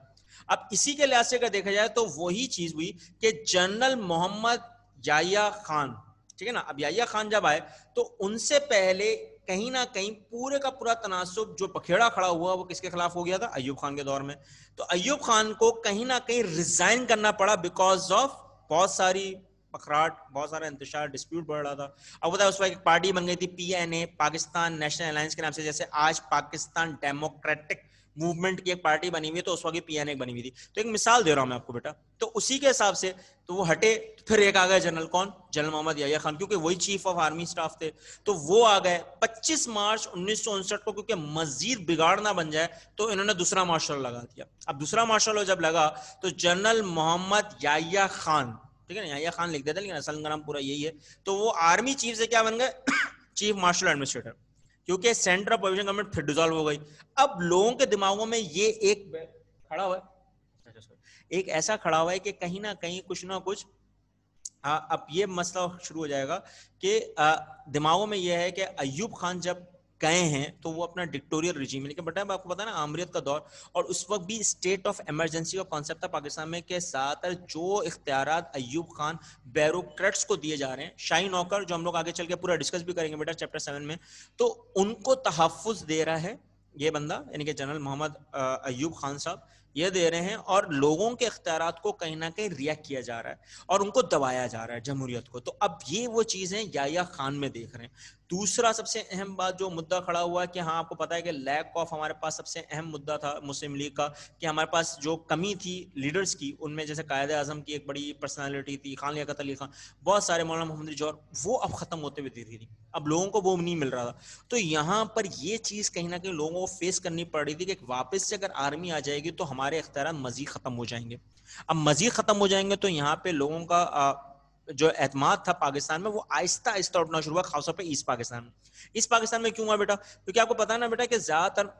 अब इसी के लिहाज से अगर देखा जाए तो वही चीज हुई कि जनरल मोहम्मद याया खान ठीक है ना अब याया खान जब आए तो उनसे पहले कहीं ना कहीं पूरे का पूरा तनासुब जो पखेड़ा खड़ा हुआ वो किसके खिलाफ हो गया था अयुब खान के दौर में तो अयुब खान को कहीं ना कहीं रिजाइन करना पड़ा बिकॉज ऑफ बहुत सारी पखराट बहुत सारा इंतजार डिस्प्यूट बढ़ रहा था अब बताया उस वक्त एक पार्टी बन गई थी P N A Pakistan national alliance के नाम से जैसे आज पाकिस्तान डेमोक्रेटिक मूवमेंट की एक पार्टी बनी हुई है तो उस वक्त पी एन ए बनी हुई थी तो एक मिसाल दे रहा हूं मैं आपको बेटा तो उसी के हिसाब से तो वो हटे तो फिर एक आ गए जनरल कौन जनरल मोहम्मद याया खान क्योंकि वही चीफ ऑफ आर्मी स्टाफ थे तो वो आ गए 25 मार्च उन्नीस को क्योंकि मजीद बिगाड़ ना बन जाए तो इन्होंने दूसरा मार्शल लगा दिया अब दूसरा मार्शल जब लगा तो जनरल मोहम्मद याया खान ठीक है ना यहाँ खान लिख देता लेकिन असल का नाम पूरा यही है तो वो आर्मी चीफ से क्या बन गए चीफ मार्शल एडमिनिस्ट्रेटर क्योंकि सेंट्रल प्रोविजन गवर्नमेंट फिर डिजोल्व हो गई अब लोगों के दिमागों में ये एक खड़ा हुआ अच्छा, एक ऐसा खड़ा हुआ है कि कहीं ना कहीं कुछ ना कुछ आ, हाँ, अब ये मसला शुरू हो जाएगा कि दिमागों में यह है कि अयूब खान जब गए हैं तो वो अपना डिक्टोरियल रिजीम लेकिन बट आपको पता है ना आमरीत का दौर और उस वक्त भी स्टेट ऑफ इमरजेंसी का कॉन्सेप्ट था पाकिस्तान में के साथ जो इख्तियार अयूब खान बैरोक्रेट्स को दिए जा रहे हैं शाही नौकर जो हम लोग आगे चल के पूरा डिस्कस भी करेंगे बेटा चैप्टर सेवन में तो उनको तहफ़ दे रहा है ये बंदा यानी कि जनरल मोहम्मद अयूब खान साहब ये दे रहे हैं और लोगों के अख्तियार को कहीं ना कहीं रिएक्ट किया जा रहा है और उनको दबाया जा रहा है जमहूरियत को तो अब ये वो चीज़ें या, या खान में देख रहे हैं दूसरा सबसे अहम बात जो मुद्दा खड़ा हुआ है कि हाँ आपको पता है कि लैक ऑफ हमारे पास सबसे अहम मुद्दा था मुस्लिम लीग का कि हमारे पास जो कमी थी लीडर्स की उनमें जैसे कायद अजम की एक बड़ी पर्सनैलिटी थी खान लिया अली खान बहुत सारे मौलाना मोहम्मद जौहर वो अब खत्म होते हुए धीरे धीरे अब लोगों को वो नहीं मिल रहा था तो यहाँ पर ये चीज़ कहीं ना कहीं लोगों को फेस करनी पड़ रही थी कि वापस से अगर आर्मी आ जाएगी तो हमारे अख्तियार मजीद ख़त्म हो जाएंगे अब मजीद ख़त्म हो जाएंगे तो यहाँ पे लोगों का जो अहतमाद था पाकिस्तान में वो आहिस्ता आहिस्ता उठना शुरू हुआ खासतौर पर ईस्ट पाकिस्तान में ईस्ट पाकिस्तान में क्यों हुआ बेटा क्योंकि आपको पता है ना बेटा कि ज़्यादातर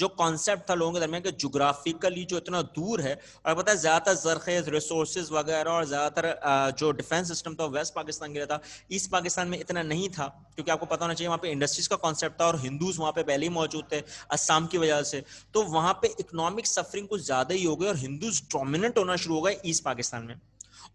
जो कॉन्सेप्ट था लोगों के दरमियान के जोग्राफिकली जो इतना दूर है और पता है ज़्यादातर जरखेज रिसोर्स वगैरह और ज़्यादातर जो डिफेंस सिस्टम था वेस्ट पाकिस्तान के लिए था ईस्ट पाकिस्तान में इतना नहीं था क्योंकि आपको पता होना चाहिए वहाँ पे इंडस्ट्रीज का कॉन्सेप्ट था और हिंदूज वहाँ पे पहले ही मौजूद थे असम की वजह से तो वहाँ पे इकोनॉमिक सफरिंग कुछ ज़्यादा ही हो गई और हिंदूज डोमिनेंट होना शुरू हो गए ईस्ट पाकिस्तान में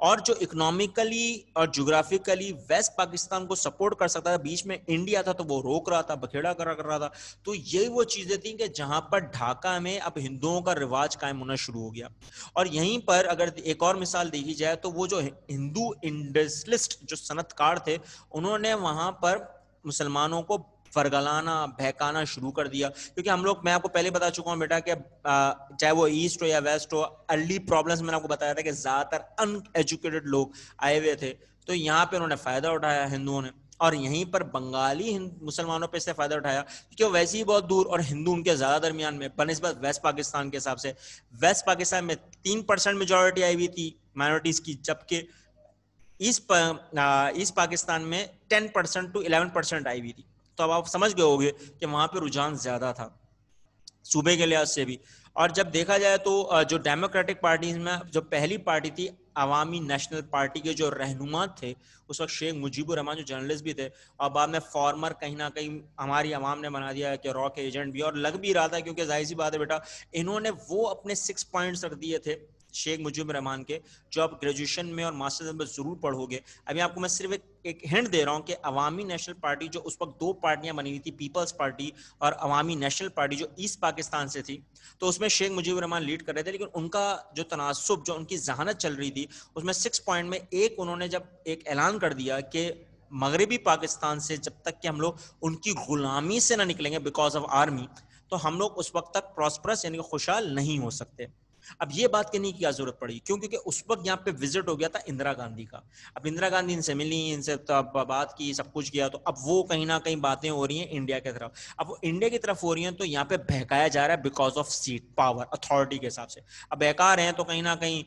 और जो इकोनॉमिकली और जोग्राफिकली वेस्ट पाकिस्तान को सपोर्ट कर सकता था बीच में इंडिया था तो वो रोक रहा था बखेड़ा करा कर रहा था तो यही वो चीजें थी कि जहां पर ढाका में अब हिंदुओं का रिवाज कायम होना शुरू हो गया और यहीं पर अगर एक और मिसाल देखी जाए तो वो जो हिंदू इंडस्टलिस्ट जो सनतकार थे उन्होंने वहां पर मुसलमानों को फरगलाना बहकाना शुरू कर दिया क्योंकि हम लोग मैं आपको पहले बता चुका हूँ बेटा कि चाहे वो ईस्ट हो या वेस्ट हो अर्ली प्रॉब्लम्स मैंने आपको बताया था कि ज़्यादातर अनएजुकेटेड लोग आए हुए थे तो यहाँ पे उन्होंने फ़ायदा उठाया हिंदुओं ने और यहीं पर बंगाली मुसलमानों पे इससे फायदा उठाया क्योंकि वो वैसे ही बहुत दूर और हिंदू उनके ज्यादा दरमियान में बनस्बत वेस्ट पाकिस्तान के हिसाब से वेस्ट पाकिस्तान में तीन परसेंट मेजोरिटी आई हुई थी माइनॉरिटीज की जबकि ईस्ट ईस्ट पाकिस्तान में ten percent to eleven percent आई हुई थी तो अब आप समझ गए होंगे कि वहां पे रुझान ज्यादा था सूबे के लिहाज से भी और जब देखा जाए तो जो डेमोक्रेटिक पार्टी में जो पहली पार्टी थी अवामी नेशनल पार्टी के जो रहनुमा थे उस वक्त शेख मुजीबुर रहमान जो जर्नलिस्ट भी थे और बाद में फॉर्मर कहीं ना कहीं हमारी आवाम ने बना दिया कि रॉ के एजेंट भी और लग भी रहा था क्योंकि जाहिर सी बात है बेटा इन्होंने वो अपने सिक्स पॉइंट्स रख दिए थे शेख मुजीब रहमान के जो आप ग्रेजुएशन में और मास्टर्स में जरूर पढ़ोगे अभी आपको मैं सिर्फ एक, एक हिंट दे रहा हूँ कि अवामी नेशनल पार्टी जो उस वक्त दो पार्टियां बनी हुई थी पीपल्स पार्टी और अवामी नेशनल पार्टी जो ईस्ट पाकिस्तान से थी तो उसमें शेख मुजीब रहमान लीड कर रहे थे लेकिन उनका जो तनासब जो उनकी जहानत चल रही थी उसमें सिक्स पॉइंट में एक उन्होंने जब एक ऐलान कर दिया कि मगरबी पाकिस्तान से जब तक कि हम लोग उनकी गुलामी से ना निकलेंगे बिकॉज ऑफ आर्मी तो हम लोग उस वक्त तक प्रॉस्परस यानी खुशहाल नहीं हो सकते अब ये बात कहने की क्या जरूरत पड़ी क्यों क्योंकि उस वक्त यहाँ पे विजिट हो गया था इंदिरा गांधी का अब इंदिरा गांधी इनसे मिली इनसे तो बात की सब कुछ किया तो अब वो कहीं ना कहीं बातें हो रही हैं इंडिया की तरफ अब वो इंडिया की तरफ हो रही हैं तो यहाँ पे बहकाया जा रहा है because of seat power authority के हिसाब से अब बहका रहे हैं तो कहीं ना कहीं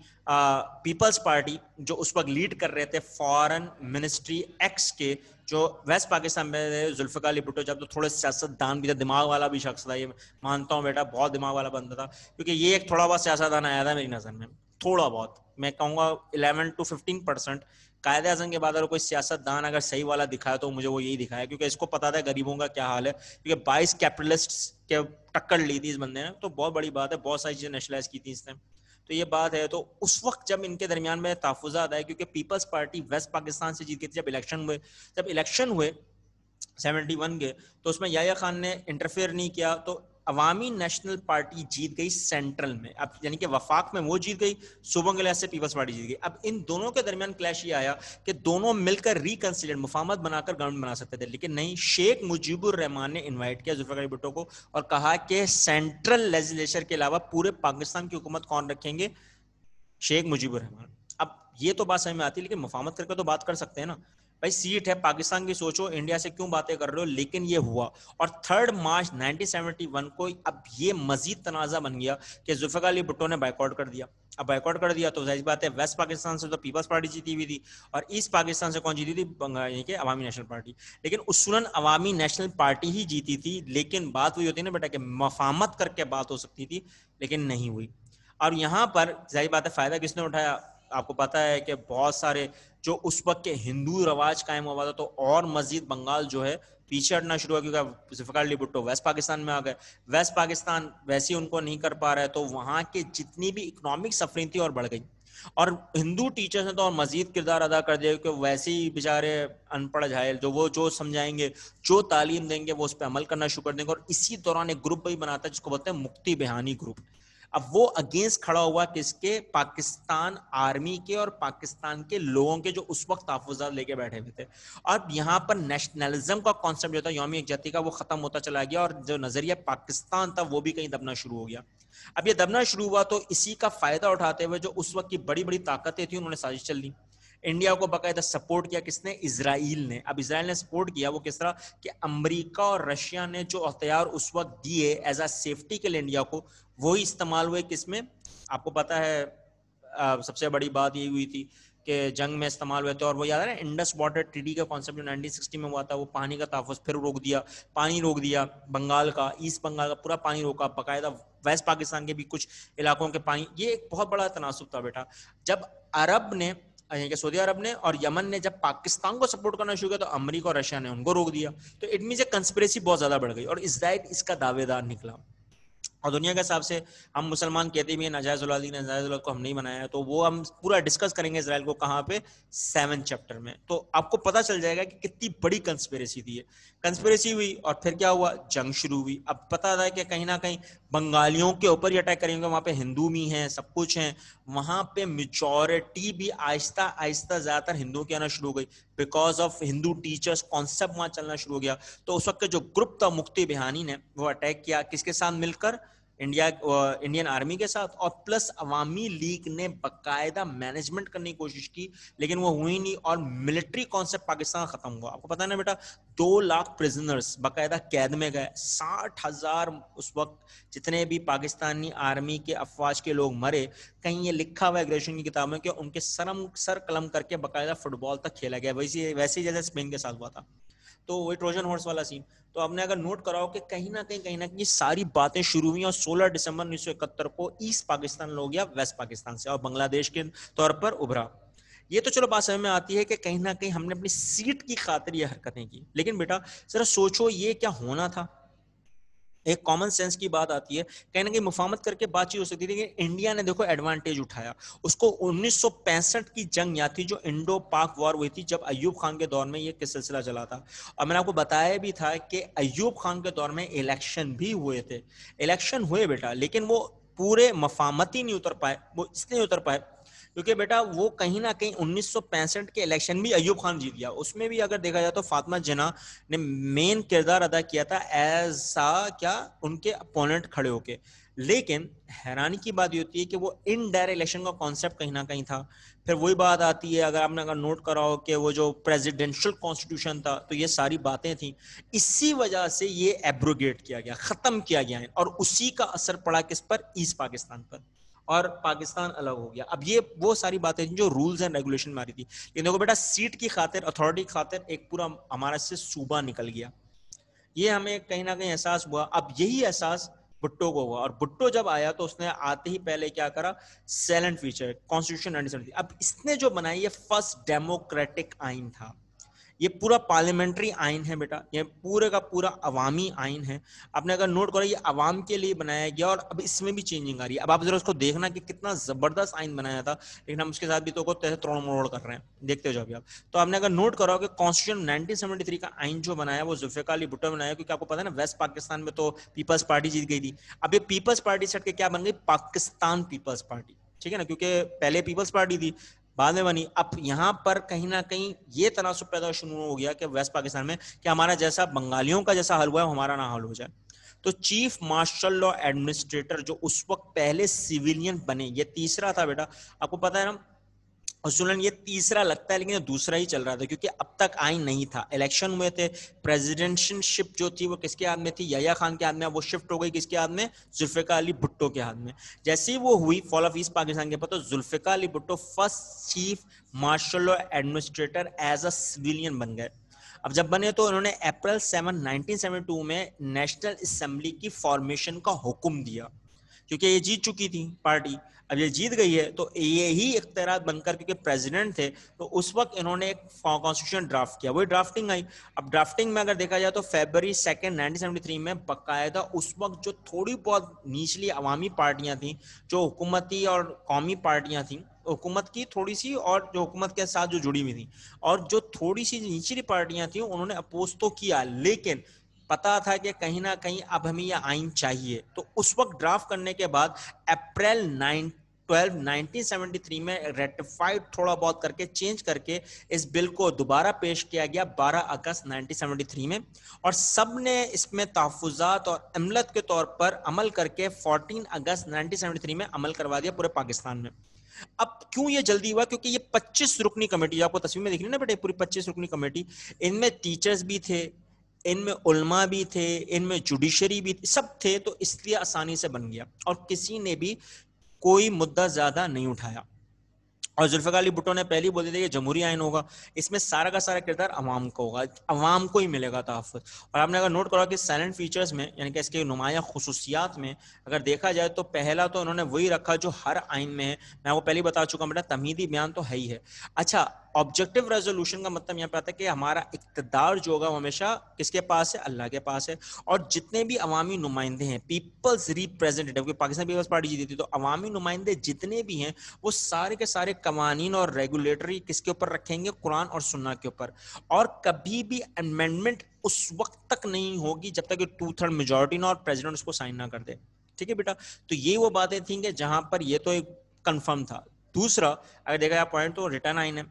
पीपल्स पार्टी जो उस वक्त लीड कर रहे थे फॉरन मिनिस्ट्री एक्स के जो वेस्ट पाकिस्तान में जुल्फ़िकार अली भुट्टो जब तो थोड़े सियासतदान भी था दिमाग वाला भी शख्स था ये मानता हूँ बेटा बहुत दिमाग वाला बंदा था क्योंकि ये एक थोड़ा बहुत सियासतदान आया था मेरी नज़र में थोड़ा बहुत मैं कहूँगा eleven to fifteen percent Quaid Azam के बाद अगर कोई सियासतदान अगर सही वाला दिखाया तो मुझे वो यही दिखाया क्योंकि इसको पता था गरीबों का क्या हाल है क्योंकि बाईस कैपिटलिस्ट के टक्कर ली थी इस बंदे ने तो बहुत बड़ी बात है बहुत सारी चीज़ें नेशनलाइज की थी इसने तो ये बात है तो उस वक्त जब इनके दरमियान में तहफुजा आया क्योंकि पीपल्स पार्टी वेस्ट पाकिस्तान से जीत गई थी जब इलेक्शन हुए जब इलेक्शन हुए सेवेंटी वन के तो उसमें याया खान ने इंटरफेयर नहीं किया तो अवामी नेशनल पार्टी जीत गई सेंट्रल में अब यानी कि वफाक में वो जीत गई सुबह के लिहाज से पीपल्स पार्टी जीत गई अब इन दोनों के दरमियान क्लैश ये आया कि दोनों मिलकर रिकनसिडर मुफामत बनाकर गवर्नमेंट बना सकते थे लेकिन नहीं शेख मुजीबुर रहमान ने इन्वाइट किया अली भुट्टो को और कहा कि सेंट्रल लेजिस्लेचर के अलावा पूरे पाकिस्तान की हुकूमत कौन रखेंगे शेख मुजीबुर रहमान अब ये तो बात समझ में आती है लेकिन मुफामत करके तो बात कर सकते हैं ना भाई सीट है पाकिस्तान की सोचो इंडिया से क्यों बातें कर रहे हो लेकिन ये हुआ और थर्ड मार्च 1971 को अब ये मजीद तनाजा बन गया कि जुल्फिकार अली भुट्टो ने बाइकआउट कर दिया अब बाइकआउट कर दिया तो जाहिर बात है वेस्ट पाकिस्तान से तो पीपल्स पार्टी जीती हुई थी और ईस्ट पाकिस्तान से कौन जीती थी यानी कि अवामी नेशनल पार्टी लेकिन उसूलन अवामी नेशनल पार्टी ही जीती थी लेकिन बात वही होती है ना बेटा कि मफामत करके बात हो सकती थी लेकिन नहीं हुई और यहाँ पर जाहिर बात है फ़ायदा किसने उठाया आपको पता है कि बहुत सारे जो उस वक्त के हिंदू रवाज कायम हुआ था तो और मजीद बंगाल जो है पीछे हटना शुरू हुआ क्योंकि जुल्फिकार भुट्टो वेस्ट पाकिस्तान में आ गए वेस्ट पाकिस्तान वैसे उनको नहीं कर पा रहा है तो वहाँ के जितनी भी इकोनॉमिक सफरिंग थी और बढ़ गई और हिंदू टीचर्स ने तो और मजीद किरदार अदा कर दिया क्योंकि वैसे ही बेचारे अनपढ़ झायल जो वो जो समझाएंगे जो तालीम देंगे वो उस पर अमल करना शुरू कर देंगे और इसी दौरान एक ग्रुप भी बनाता है जिसको बोलते हैं मुक्ति बिहानी ग्रुप अब वो अगेंस्ट खड़ा हुआ किसके पाकिस्तान आर्मी के और पाकिस्तान के लोगों के जो उस वक्त तहफात लेके बैठे हुए थे और यहाँ पर नेशनलिज्म का कॉन्सेप्ट जो था योमी एकजहती का वो खत्म होता चला गया और जो नजरिया पाकिस्तान था वो भी कहीं दबना शुरू हो गया अब ये दबना शुरू हुआ तो इसी का फायदा उठाते हुए जो उस वक्त की बड़ी बड़ी ताकतें थी उन्होंने साजिश चल ली इंडिया को बाकायदा सपोर्ट किया किसने इसराइल ने अब इसराइल ने सपोर्ट किया वो किस तरह कि अमेरिका और रशिया ने जो हथियार उस वक्त दिए एज अ सेफ्टी के लिए इंडिया को वही इस्तेमाल हुए किसमें आपको पता है आ, सबसे बड़ी बात ये हुई थी कि जंग में इस्तेमाल हुए थे और वो याद है इंडस वाटर ट्रीडी का कॉन्सेप्ट जो 1960 में हुआ था वो पानी का तहफ़ फिर रोक दिया पानी रोक दिया बंगाल का ईस्ट बंगाल का पूरा पानी रोका बाकायदा वेस्ट पाकिस्तान के भी कुछ इलाकों के पानी ये एक बहुत बड़ा तनासब था बेटा जब अरब ने यानी कि सऊदी अरब ने और यमन ने जब पाकिस्तान को सपोर्ट करना शुरू किया तो अमरीका और रशिया ने उनको रोक दिया तो इट मीन कंस्पिरेसी बहुत ज्यादा बढ़ गई और इसराइल इसका दावेदार निकला और दुनिया के हिसाब से हम मुसलमान कहते भी हैं नजायज उलादी नजायज को हम नहीं बनाया तो वो हम पूरा डिस्कस करेंगे इसराइल को कहाँ पे सेवन चैप्टर में तो आपको पता चल जाएगा कि कितनी बड़ी कंस्पेरेसी थी कंस्पिरेसी कंस्पेरेसी हुई और फिर क्या हुआ जंग शुरू हुई अब पता था कि कहीं ना कहीं बंगालियों के ऊपर ही अटैक करेंगे वहां पे हिंदू भी हैं सब कुछ है वहां पे मेजोरिटी भी आहिस्ता आहिस्ता ज्यादातर हिंदुओं की आना शुरू हो गई because of Hindu teachers concept वहां चलना शुरू हो गया तो उस वक्त जो ग्रुप था मुक्ति बिहानी ने वो अटैक किया किसके साथ मिलकर इंडिया इंडियन आर्मी के साथ और प्लस अवामी लीग ने बकायदा मैनेजमेंट करने की कोशिश की लेकिन वो हुई नहीं और मिलिट्री कॉन्सेप्ट पाकिस्तान खत्म हुआ आपको पता है ना बेटा दो लाख प्रिजनर्स बकायदा कैद में गए साठ हजार उस वक्त जितने भी पाकिस्तानी आर्मी के अफवाज के लोग मरे कहीं ये लिखा हुआ एग्रेशन की किताब में कि उनके सरम सर कलम करके बकायदा फुटबॉल तक खेला गया वैसे वैसे जैसे स्पेन के साथ हुआ था तो वही ट्रोजन हॉर्स वाला सीन तो आपने अगर नोट कराओ कि कहीं ना कहीं कहीं ना कहीं सारी बातें शुरू हुई और 16 दिसंबर उन्नीस को ईस्ट पाकिस्तान लोग या वेस्ट पाकिस्तान से और बांग्लादेश के तौर पर उभरा ये तो चलो बात समझ में आती है कि कहीं ना कहीं हमने अपनी सीट की खातिर ये हरकतें की लेकिन बेटा जरा सोचो ये क्या होना था एक कॉमन सेंस की बात आती है कहीं ना कहीं मुफामत करके बातचीत हो सकती थी कि इंडिया ने देखो एडवांटेज उठाया उसको 1965 की जंग याद थी जो इंडो पाक वॉर हुई थी जब अयूब खान के दौर में ये सिलसिला चला था और मैंने आपको बताया भी था कि अयूब खान के दौर में इलेक्शन भी हुए थे इलेक्शन हुए बेटा लेकिन वो पूरे मफामती नहीं उतर पाए वो इसलिए उतर पाए क्योंकि बेटा वो कहीं ना कहीं उन्नीस के इलेक्शन भी अयूब खान जीत गया उसमें भी अगर देखा जाए तो फातिमा जना ने मेन किरदार अदा किया था ऐसा क्या उनके अपोनेंट खड़े होके लेकिन हैरानी की बात ये होती है कि वो इन डायरेक्ट इलेक्शन का कॉन्सेप्ट कहीं ना कहीं था फिर वही बात आती है अगर आपने अगर नोट करा हो कि वो जो प्रेसिडेंशियल कॉन्स्टिट्यूशन था तो ये सारी बातें थी इसी वजह से ये एब्रोगेट किया गया ख़त्म किया गया है और उसी का असर पड़ा किस पर ईस्ट पाकिस्तान पर और पाकिस्तान अलग हो गया अब ये वो सारी बातें थी जो रूल्स एंड रेगुलेशन में आ रही थी ये देखो बेटा सीट की खातिर अथॉरिटी की खातिर एक पूरा हमारा से सूबा निकल गया ये हमें कहीं ना कहीं एहसास हुआ अब यही एहसास भुट्टो को हुआ और भुट्टो जब आया तो उसने आते ही पहले क्या करा सैलेंट फीचर कॉन्स्टिट्यूशन अब इसने जो बनाई ये फर्स्ट डेमोक्रेटिक आइन था ये पूरा पार्लियामेंट्री आइन है बेटा ये पूरे का पूरा अवामी आइन है आपने अगर नोट करो ये अवाम के लिए बनाया गया और अब इसमें भी चेंजिंग आ रही है अब आप जरा उसको देखना कि कितना जबरदस्त आइन बनाया था लेकिन हम उसके साथ भी तो को त्रोड़ मरोड़ कर रहे हैं देखते हो जाओ अभी आप तो आपने अगर नोट करो कि कॉन्स्टिट्यूशन नाइनटीन सेवेंटी का आइन जो बनाया वो जुल्फिका अली भुट्टो बनाया क्योंकि आपको पता है ना वेस्ट पाकिस्तान में तो पीपल्स पार्टी जीत गई थी अब ये पीपल्स पार्टी सट के क्या बन गई पाकिस्तान पीपल्स पार्टी ठीक है ना क्योंकि पहले पीपल्स पार्टी थी बाद में बनी अब यहाँ पर कहीं ना कहीं ये तनासब पैदा शुरू हो गया कि वेस्ट पाकिस्तान में कि हमारा जैसा बंगालियों का जैसा हल हुआ है हमारा ना हल हो जाए तो चीफ मार्शल लॉ एडमिनिस्ट्रेटर जो उस वक्त पहले सिविलियन बने ये तीसरा था बेटा आपको पता है ना स्टूडेंट ये तीसरा लगता है लेकिन दूसरा ही चल रहा था क्योंकि अब तक आई नहीं था इलेक्शन हुए थे प्रेजिडेंशनशिप जो थी वो किसके हाथ में थी यया खान के हाथ में वो शिफ्ट हो गई किसके हाथ में जुल्फिका अली भुट्टो के हाथ में जैसे ही वो हुई फॉल ऑफ ईस्ट पाकिस्तान के पता तो Zulfikar Ali Bhutto first chief martial और एडमिनिस्ट्रेटर एज अ सिविलियन बन गए अब जब बने तो उन्होंने अप्रैल सेवन नाइनटीन में नेशनल असेंबली की फॉर्मेशन का हुक्म दिया क्योंकि ये जीत चुकी थी पार्टी अब ये जीत गई है तो ये ही इख्तियार बनकर क्योंकि प्रेसिडेंट थे तो उस वक्त इन्होंने एक कॉन्स्टिट्यूशन ड्राफ्ट किया वही ड्राफ्टिंग आई अब ड्राफ्टिंग में अगर देखा जाए तो फेबररी सेकेंड नाइनटीन में बाकायदा उस वक्त जो थोड़ी बहुत निचली अवामी पार्टियां थी जो हुकूमती और कौमी पार्टियां थी हुकूमत की थोड़ी सी और जो हुकूमत के साथ जो जुड़ी हुई थी और जो थोड़ी सी निचली पार्टियां थी उन्होंने अपोज तो किया लेकिन पता था कि कहीं ना कहीं अब हमें यह आइन चाहिए तो उस वक्त ड्राफ्ट करने के बाद अप्रैल 12 1973 में रेटिफाइड थोड़ा बहुत करके चेंज करके इस बिल को दोबारा पेश किया गया 12 अगस्त 1973 में और सब ने इसमें तहफात और अमलत के तौर पर अमल करके 14 अगस्त 1973 में अमल करवा दिया पूरे पाकिस्तान में अब क्यों ये जल्दी हुआ क्योंकि ये 25 रुकनी कमेटी आपको तस्वीर में दिख रही ना बेटे पूरी पच्चीस रुकनी कमेटी इनमें टीचर्स भी थे इनमें उलमा भी थे इनमें जुडिशरी भी सब थे तो इसलिए आसानी से बन गया और किसी ने भी कोई मुद्दा ज्यादा नहीं उठाया और जुल्फ़िकार अली भुट्टो ने पहले ही बोल दिया कि जमहूरी आइन होगा इसमें सारा का सारा किरदार अवाम को होगा अवाम को ही मिलेगा तहफ़ और आपने अगर नोट करा कि साइलेंट फीचर्स में यानी कि इसके नुमाया खसूसियात में अगर देखा जाए तो पहला तो उन्होंने वही रखा जो हर आइन में है मैं वो पहले बता चुका बेटा तमीदी बयान तो है ही है अच्छा ऑब्जेक्टिव रेजोल्यूशन का मतलब यहाँ पे आता है कि हमारा इकतदार जो होगा हमेशा किसके पास है अल्लाह के पास है और जितने भी अवामी नुमाइंदे हैं पीपल्स रिप्रेजेंटेटिव क्योंकि पाकिस्तान पीपल्स पार्टी जीती थी तो अवामी नुमाइंदे जितने भी हैं वो सारे के सारे कवानीन और रेगुलेटरी किसके ऊपर रखेंगे कुरान और सुन्ना के ऊपर और कभी भी अमेंडमेंट उस वक्त तक नहीं होगी जब तक टू थर्ड मेजोरिटी ना और प्रेजिडेंट उसको साइन ना कर दे ठीक है बेटा तो ये वो बातें थी कि जहां पर ये तो एक कन्फर्म था दूसरा अगर देखा पॉइंट तो रिटर्न आइन है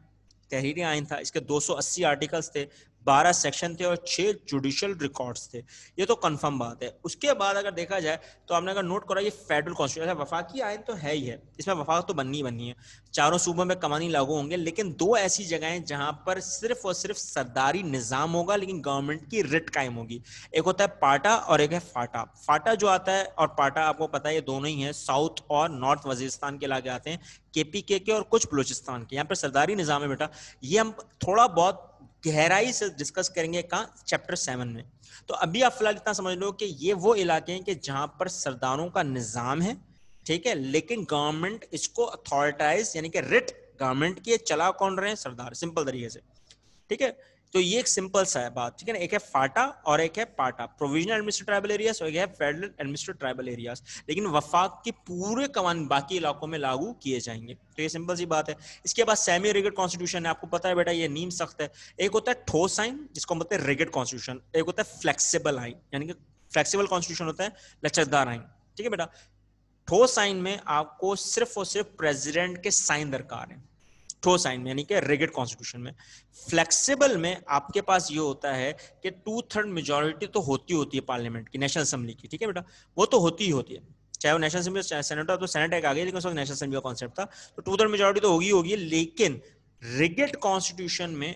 तहरीरी आयन था इसके 280 आर्टिकल्स थे बारह सेक्शन थे और छह जुडिशियल रिकॉर्ड्स थे ये तो कंफर्म बात है उसके बाद अगर देखा जाए तो आपने अगर नोट करा ये फेडरल कॉन्स्टिट्यूशन अच्छा, वफाकी आयन तो है ही है इसमें वफाक तो बननी बननी है चारों सूबों में कमानी लागू होंगे लेकिन दो ऐसी जगह जहां पर सिर्फ और सिर्फ सरदारी निजाम होगा लेकिन गवर्नमेंट की रिट कायम होगी एक होता है पाटा और एक है फाटा फाटा जो आता है और पाटा आपको पता है ये दोनों ही है साउथ और नॉर्थ वजीरिस्तान के इलाके आते हैं केपीके के के और कुछ बलोचिस्तान के यहाँ पर सरदारी निज़ाम है बेटा ये हम थोड़ा बहुत गहराई से डिस्कस करेंगे कहा चैप्टर सेवन में तो अभी आप फिलहाल इतना समझ लो कि ये वो इलाके हैं कि जहां पर सरदारों का निज़ाम है ठीक है लेकिन गवर्नमेंट इसको अथॉरिटाइज यानी कि रिट गवर्नमेंट की चला कौन रहे हैं सरदार सिंपल तरीके से ठीक है तो ये एक सिंपल सा है बात ठीक है ना एक है फाटा और एक है पाटा प्रोविजनल एडमिनिस्ट्रेट ट्राइबल एरियाज और एक है फेडरल एडमिनिस्ट्रेट ट्राइबल एरियाज लेकिन वफाक के पूरे कमान बाकी इलाकों में लागू किए जाएंगे तो ये सिंपल सी बात है इसके बाद सेमी रेगेड कॉन्स्टिट्यूशन है आपको पता है बेटा ये नीम सख्त है एक होता है ठोस आइन जिसको बोलते हैं रिगेड कॉन्स्टिट्यूशन एक होता है फ्लेक्सीबल आइन यानी कि फ्लेक्सीबल कॉन्स्टिट्यूशन होता है लचकदार आइन ठीक है बेटा ठोस साइन में आपको सिर्फ और सिर्फ प्रेजिडेंट के साइन दरकार है ठोसाइन में यानी कि रेगेड कॉन्स्टिट्यूशन में फ्लेक्सिबल में आपके पास ये होता है कि टू थर्ड मेजोरिटी तो होती होती है पार्लियामेंट की नेशनल असेंबली की ठीक है बेटा वो तो होती ही होती है चाहे वो नेशनल असेंबली चाहे सेनेट तो सेनेट एक आ गई लेकिन उस वक्त नेशनल असेंबली का कॉन्सेप्ट था तो टू थर्ड मेजोरिटी तो होगी होगी लेकिन रिगेड कॉन्स्टिट्यूशन में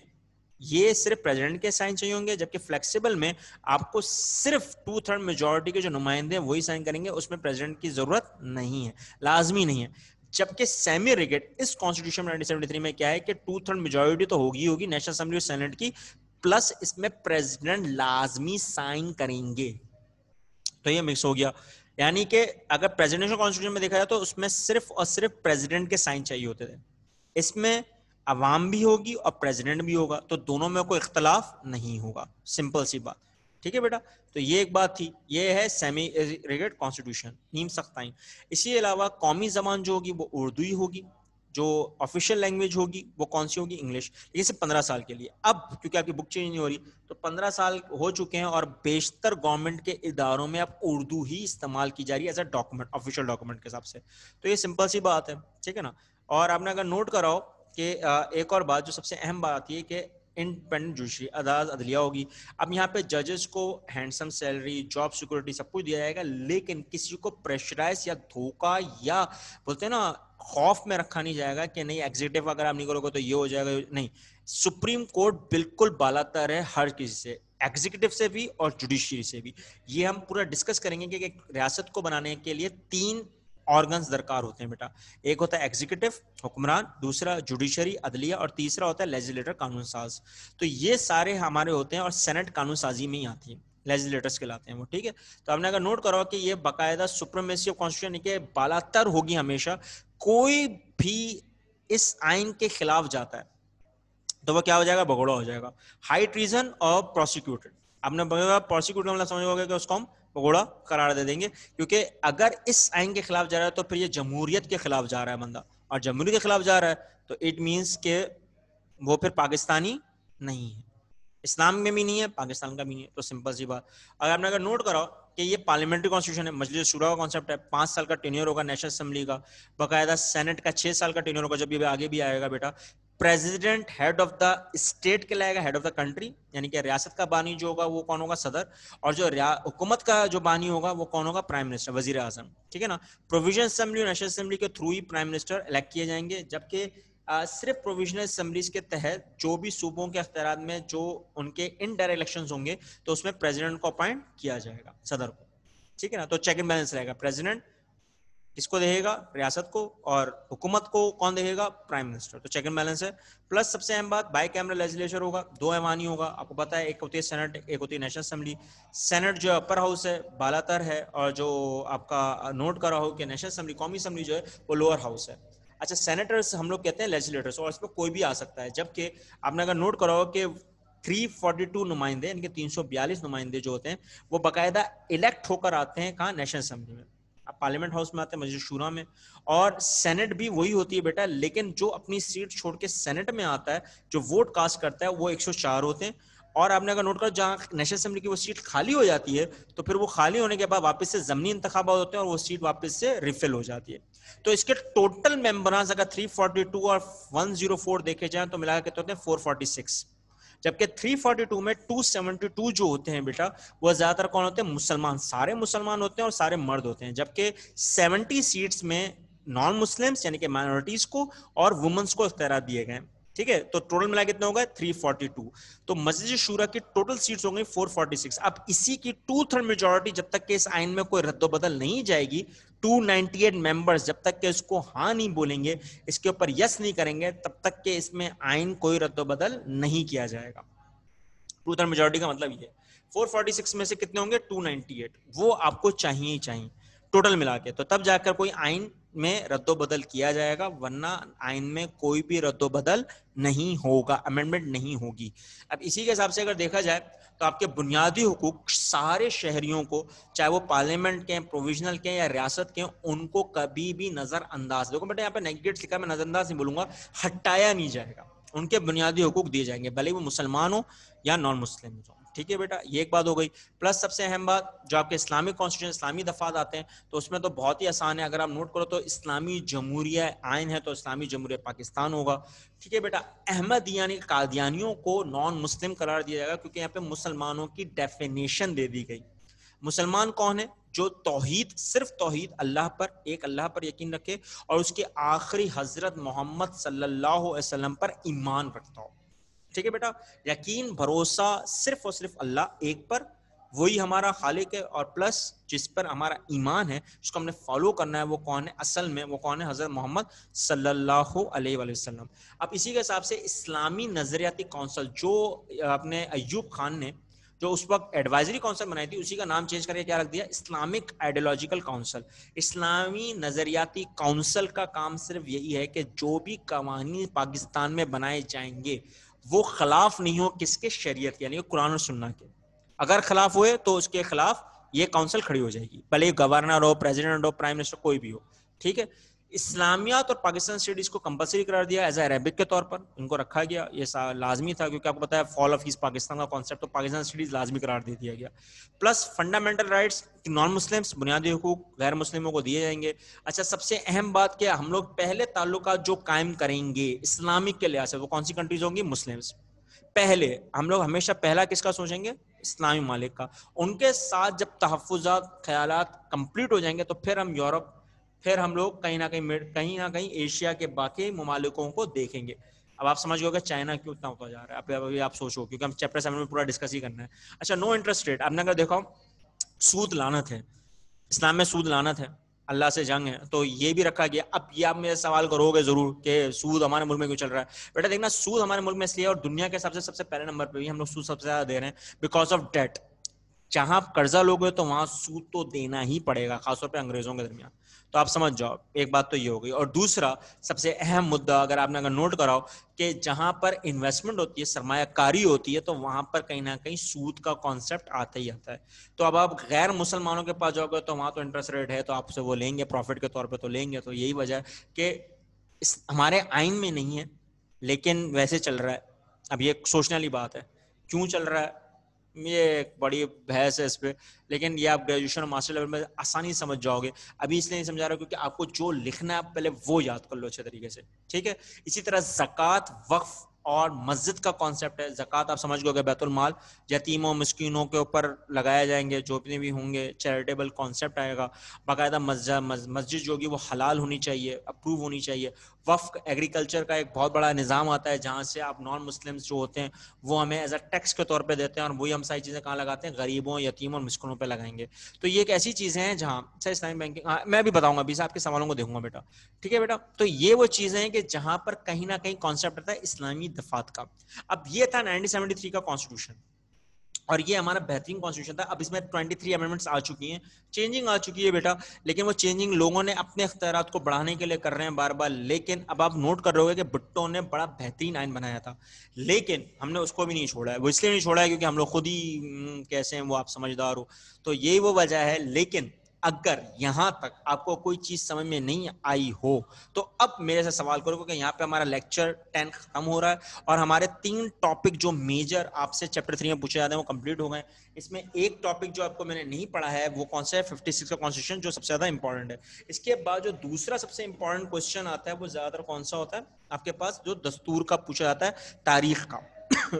ये सिर्फ प्रेसिडेंट के साइन चाहिए होंगे जबकि फ्लेक्सिबल में आपको सिर्फ टू थर्ड मेजोरिटी के जो नुमाइंदे हैं वही साइन करेंगे उसमें प्रेसिडेंट की जरूरत नहीं है लाजमी नहीं है जबकि सेमी रिगेट इस कॉन्स्टिट्यूशन में में क्या है कि टू थर्ड मेजोरिटी तो होगी होगी नेशनल असेंबली और सेनेट की प्लस इसमें प्रेसिडेंट लाजमी साइन करेंगे तो ये मिक्स हो गया यानी कि अगर प्रेजिडेंशियल कॉन्स्टिट्यूशन में देखा जाए तो उसमें सिर्फ और सिर्फ प्रेजिडेंट के साइन चाहिए होते थे इसमें अवाम भी होगी और प्रेजिडेंट भी होगा तो दोनों में कोई इख्तलाफ नहीं होगा सिंपल सी बात ठीक है बेटा तो ये एक बात थी ये है सेमी रेगेड कॉन्स्टिट्यूशन नीम सख्ताइन इसी अलावा कौमी जबान जो होगी वो उर्दू ही होगी जो ऑफिशियल लैंग्वेज होगी वो कौन सी होगी इंग्लिश लेकिन सिर्फ पंद्रह साल के लिए अब क्योंकि आपकी बुक चेंज नहीं हो रही तो पंद्रह साल हो चुके हैं और बेशतर गवर्नमेंट के इदारों में अब उर्दू ही इस्तेमाल की जा रही है as a document official document के हिसाब से तो ये सिंपल सी बात है ठीक है ना और आपने अगर नोट कराओ कि एक और बात जो सबसे अहम बात ये कि इंडिपेंडेंट जुडिशरी अदालत अदलिया होगी अब यहाँ पे जजेस को हैंडसम सैलरी जॉब सिक्योरिटी सब कुछ दिया जाएगा लेकिन किसी को प्रेशराइज या धोखा या बोलते हैं ना खौफ में रखा नहीं जाएगा कि नहीं एग्जीक्यूटिव अगर आप नहीं करोगे तो ये हो जाएगा नहीं सुप्रीम कोर्ट बिल्कुल बालातर है हर किसी से एग्जीक्यूटिव से भी और जुडिशरी से भी ये हम पूरा डिस्कस करेंगे कि रियासत को बनाने के लिए तीन ऑर्गन्स दरकार होते हैं बेटा एक होता है एग्जीक्यूटिव हुक्मरान दूसरा जुडिशरी अदलिया और तीसरा होता है लेजिलेटर कानून साज तो ये सारे हमारे होते हैं और सेनेट कानून साजी में ही आती है लेजिलेटर्स के लाते हैं वो ठीक है तो आपने अगर नोट करो कि ये बाकायदा सुप्रमेसी ऑफ कॉन्स्टिट्यूशन के बालातर होगी हमेशा कोई भी इस आइन के खिलाफ जाता है तो वह क्या हो जाएगा भगोड़ा हो जाएगा हाई ट्रीजन और प्रोसिक्यूटेड आपने प्रोसिक्यूट का मतलब समझोगे कि उसको हम पकौड़ा करार दे देंगे क्योंकि अगर इस आइन के खिलाफ जा रहा है तो फिर ये जमहूरियत के खिलाफ जा रहा है बंदा और जमहूरी के खिलाफ जा रहा है तो इट मीन्स के वो फिर पाकिस्तानी नहीं है इस्लाम में भी नहीं है पाकिस्तान का भी नहीं है तो सिंपल सी बात अगर आपने अगर नोट कराओ कि ये पार्लियामेंट्री कॉन्स्टिट्यूशन है मजलिस शुरा का कॉन्सेप्ट है पांच साल का टेन्योर होगा नेशनल असेंबली का बकायदा सेनेट का छह साल का टेन्योर होगा जब भी आगे भी आएगा बेटा president head of the state कहलाएगा हेड ऑफ द कंट्री यानी कि रियासत का बानी जो होगा वो कौन होगा सदर और जो हुकूमत का जो बानी होगा वो कौन होगा प्राइम मिनिस्टर वजीर आजम ठीक है ना प्रोविजन असेंबली और नेशनल असेंबली के थ्रू ही प्राइम मिनिस्टर इलेक्ट किए जाएंगे जबकि सिर्फ प्रोविजनल असम्बलीज के तहत जो भी सूबों के अख्तियार में जो उनके इनडायरेक्ट इलेक्शन होंगे तो उसमें प्रेजिडेंट को अपॉइंट किया जाएगा सदर को ठीक है ना तो चेक एंड बैलेंस रहेगा प्रेजिडेंट किसको देखेगा रियासत को और हुकूमत को कौन देखेगा प्राइम मिनिस्टर तो चेक एंड बैलेंस है प्लस सबसे अहम बात बाई कैमरा लेजिस्लेचर होगा दो एमानी होगा आपको पता है एक होती है सेनेट एक होती है नेशनल असेंबली सेनेट जो अपर हाउस है बालातर है और जो आपका नोट करा हो कि नेशनल असेंबली कौमी असेंबली जो है वो लोअर हाउस है अच्छा सेनेटर्स हम लोग कहते हैं लेजिस्लेटर्स और इसमें कोई भी आ सकता है जबकि आपने अगर नोट करा हो कि 342 नुमाइंदे यानी कि 342 नुमाइंदे जो होते हैं वो बाकायदा इलेक्ट होकर आते हैं कहा नेशनल असेंबली में अब पार्लियामेंट हाउस में आते हैं मस्जिद शूरा में और सेनेट भी वही होती है बेटा लेकिन जो अपनी सीट छोड़ के सेनेट में आता है जो वोट कास्ट करता है वो 104 होते हैं और आपने अगर नोट करो जहाँ नेशनल असेंबली की वो सीट खाली हो जाती है तो फिर वो खाली होने के बाद वापस से जमनी इंतबात होते हैं और वो सीट वापस से रिफिल हो जाती है तो इसके टोटल मेंबर अगर 342 और 104 देखे जाए तो मिला के तो होते हैं सिक्स जबकि 342 में 272 जो होते हैं बेटा वो ज्यादातर कौन होते हैं मुसलमान सारे मुसलमान होते हैं और सारे मर्द होते हैं जबकि 70 सीट्स में नॉन मुस्लिम्स यानी कि माइनॉरिटीज को और वुमेन्स को इख्तियार दिए गए ठीक है तो टोटल मिला कितना होगा टू तो मस्जिद शूरा की टोटल सीट्स हो गई 446 अब इसी की टू थर्ड मेजोरिटी जब तक के इस आइन में कोई रद्दोबदल नहीं जाएगी 298 मेंबर्स जब तक के इसको हाँ नहीं बोलेंगे इसके ऊपर यस नहीं करेंगे तब तक के इसमें आइन कोई रद्दबदल नहीं किया जाएगा टू थर्ड मेजोरिटी का मतलब ये 446 में से कितने होंगे 298 वो आपको चाहिए चाहिए टोटल मिला के तो तब जाकर कोई आइन में रद्दोबदल किया जाएगा वरना आइन में कोई भी रद्दोबदल नहीं होगा अमेंडमेंट नहीं होगी अब इसी के हिसाब से अगर देखा जाए तो आपके बुनियादी हकूक सारे शहरियों को चाहे वो पार्लियामेंट के प्रोविजनल के या रियासत के उनको कभी भी नज़रअंदाज देखो बेटा यहाँ पे नेगेटिव लिखा मैं नज़रअंदाज नहीं बोलूंगा हटाया नहीं जाएगा उनके बुनियादी हकूक दिए जाएंगे भले वो मुसलमान हो या नॉन मुस्लिम हो ठीक है बेटा ये एक बात हो गई प्लस सबसे अहम बात जो आपके इस्लामिक कॉन्स्टिट्यूशन इस्लामी दफात आते हैं तो उसमें तो बहुत ही आसान है अगर आप नोट करो तो इस्लामी जमहूरिया आयन है तो इस्लामी जमहूरिया पाकिस्तान होगा ठीक है बेटा अहमद यानी कादियानियों को नॉन मुस्लिम करार दिया जाएगा क्योंकि यहाँ पे मुसलमानों की डेफिनेशन दे दी गई मुसलमान कौन है जो तोहहीद सिर्फ तोहहीद अल्लाह पर एक अल्लाह पर यकीन रखे और उसके आखिरी हजरत मोहम्मद सल्लाम पर ईमान रखता हो ठीक है बेटा यकीन भरोसा सिर्फ और सिर्फ अल्लाह एक पर वही हमारा खालिक है और प्लस जिस पर हमारा ईमान है उसको हमने फॉलो करना है वो कौन है असल में वो कौन है हज़रत मोहम्मद सल्लल्लाहु अलैहि वसल्लम अब इसी के हिसाब से इस्लामी नज़रियाती काउंसिल जो अपने अयूब खान ने जो उस वक्त एडवाइजरी काउंसिल बनाई थी उसी का नाम चेंज करके क्या रख दिया इस्लामिक आइडियोलॉजिकल काउंसिल इस्लामी नज़रियाती काउंसिल का काम सिर्फ यही है कि जो भी कवानी पाकिस्तान में बनाए जाएंगे वो खिलाफ नहीं हो किसके शरीयत यानी कुरान और सुन्ना के अगर खिलाफ हुए तो उसके खिलाफ ये काउंसिल खड़ी हो जाएगी भले गवर्नर हो प्रेसिडेंट हो प्राइम मिनिस्टर कोई भी हो ठीक है इस्लामियात और पाकिस्तान स्टडीज को कंपलसरी करार दिया एज अरेबिक के तौर पर इनको रखा गया ये लाजमी था क्योंकि आपको पता है फॉल ऑफ ईस्ट पाकिस्तान का कॉन्सेप्ट तो पाकिस्तान स्टडीज लाजमी करार दे दिया गया plus fundamental rights non Muslims बुनियादी हकूक गैर मुस्लिमों को दिए जाएंगे अच्छा सबसे अहम बात क्या हम लोग पहले ताल्लुक जो कायम करेंगे इस्लामिक के लिहाज से वो कौन सी कंट्रीज होंगी मुस्लिम्स पहले हम लोग हमेशा पहला किसका सोचेंगे इस्लामी मालिक का उनके साथ जब तहफात ख्याल कंप्लीट हो जाएंगे तो फिर हम यूरोप फिर हम लोग कहीं ना कहीं कहीं ना कहीं एशिया के बाकी ममालिकों को देखेंगे अब आप समझ गए चाइना क्यों इतना होता जा रहा है अब अभी आप सोचो क्योंकि हम चैप्टर सेवन में पूरा डिस्कस ही करना है अच्छा नो इंटरेस्ट रेट आपने अगर देखो सूद लानत है इस्लाम में सूद लानत है अल्लाह से जंग है तो ये भी रखा गया अब ये आप मेरे सवाल करोगे जरूर कि सूद हमारे मुल्क में क्यों चल रहा है बेटा देखना सूद हमारे मुल्क में इसलिए और दुनिया के सबसे सबसे पहले नंबर पे भी हम लोग सूद सबसे ज्यादा दे रहे हैं बिकॉज ऑफ डेट जहां आप कर्जा लोगे तो वहां सूद तो देना ही पड़ेगा खासतौर पर अंग्रेजों के दरमियान तो आप समझ जाओ एक बात तो ये हो गई और दूसरा सबसे अहम मुद्दा अगर आपने अगर नोट कराओ कि जहां पर इन्वेस्टमेंट होती है सरमाकारी होती है तो वहां पर कहीं ना कहीं सूद का कॉन्सेप्ट आता ही आता है तो अब आप गैर मुसलमानों के पास जाओगे तो वहां तो इंटरेस्ट रेट है तो आपसे वो लेंगे प्रॉफिट के तौर पर तो लेंगे तो यही वजह है कि हमारे आइन में नहीं है लेकिन वैसे चल रहा है अब ये सोचने वाली बात है क्यों चल रहा है ये एक बड़ी बहस है इस पर लेकिन ये आप ग्रेजुएशन और मास्टर लेवल में आसानी समझ जाओगे अभी इसलिए नहीं समझा रहा क्योंकि आपको जो लिखना है पहले वो याद कर लो अच्छे तरीके से ठीक है इसी तरह जक़ात वक्फ और मस्जिद का कॉन्सेप्ट है जक़ात आप समझ गए बैतुलमाल यतीमों मस्किनों के ऊपर लगाए जाएंगे जो भी भी होंगे चैरिटेबल कॉन्सेप्ट आएगा बाकायदा मस्जिद मस्जिद जो होगी वो हलाल होनी चाहिए अप्रूव होनी चाहिए वफ एग्रीकल्चर का एक बहुत बड़ा निज़ाम आता है जहाँ से आप नॉन मुस्लिम जो होते हैं वो हमें एज अ टैक्स के तौर पे देते हैं और वही हम सारी चीज़ें कहाँ लगाते हैं गरीबों यतीमों और मुश्किलों पे लगाएंगे तो ये एक ऐसी चीज़ें हैं जहाँ सर इस्लामिक बैंकिंग हाँ मैं भी बताऊंगा अभी आपके सवालों को देखूंगा बेटा ठीक है बेटा तो ये वो चीज़ें हैं कि जहाँ पर कहीं ना कहीं कॉन्सेप्ट रहता है इस्लामी दफात का अब ये था नाइनटीन का कॉन्स्टिट्यूशन और ये हमारा बेहतरीन कॉन्स्टिट्यूशन था अब इसमें 23 अमेंडमेंट्स आ चुकी हैं चेंजिंग आ चुकी है बेटा लेकिन वो चेंजिंग लोगों ने अपने अख्तियार को बढ़ाने के लिए कर रहे हैं बार बार लेकिन अब आप नोट कर रहे हो कि भुट्टो ने बड़ा बेहतरीन आइन बनाया था लेकिन हमने उसको भी नहीं छोड़ा है वो इसलिए नहीं छोड़ा है क्योंकि हम लोग खुद ही हम्म, कैसे हैं वो आप समझदार हो तो यही वो वजह है लेकिन अगर यहाँ तक आपको कोई चीज़ समझ में नहीं आई हो तो अब मेरे से सवाल करो क्योंकि यहाँ पे हमारा लेक्चर टेन खत्म हो रहा है और हमारे तीन टॉपिक जो मेजर आपसे चैप्टर थ्री में पूछे जाते हैं वो कंप्लीट हो गए इसमें एक टॉपिक जो आपको मैंने नहीं पढ़ा है वो कौन सा है फिफ्टी सिक्स का कॉन्स्टिट्यूशन जो सबसे ज़्यादा इंपॉर्टेंट है इसके बाद जो दूसरा सबसे इंपॉर्टेंट क्वेश्चन आता है वो ज़्यादातर कौन सा होता है आपके पास जो दस्तूर का पूछा जाता है तारीख का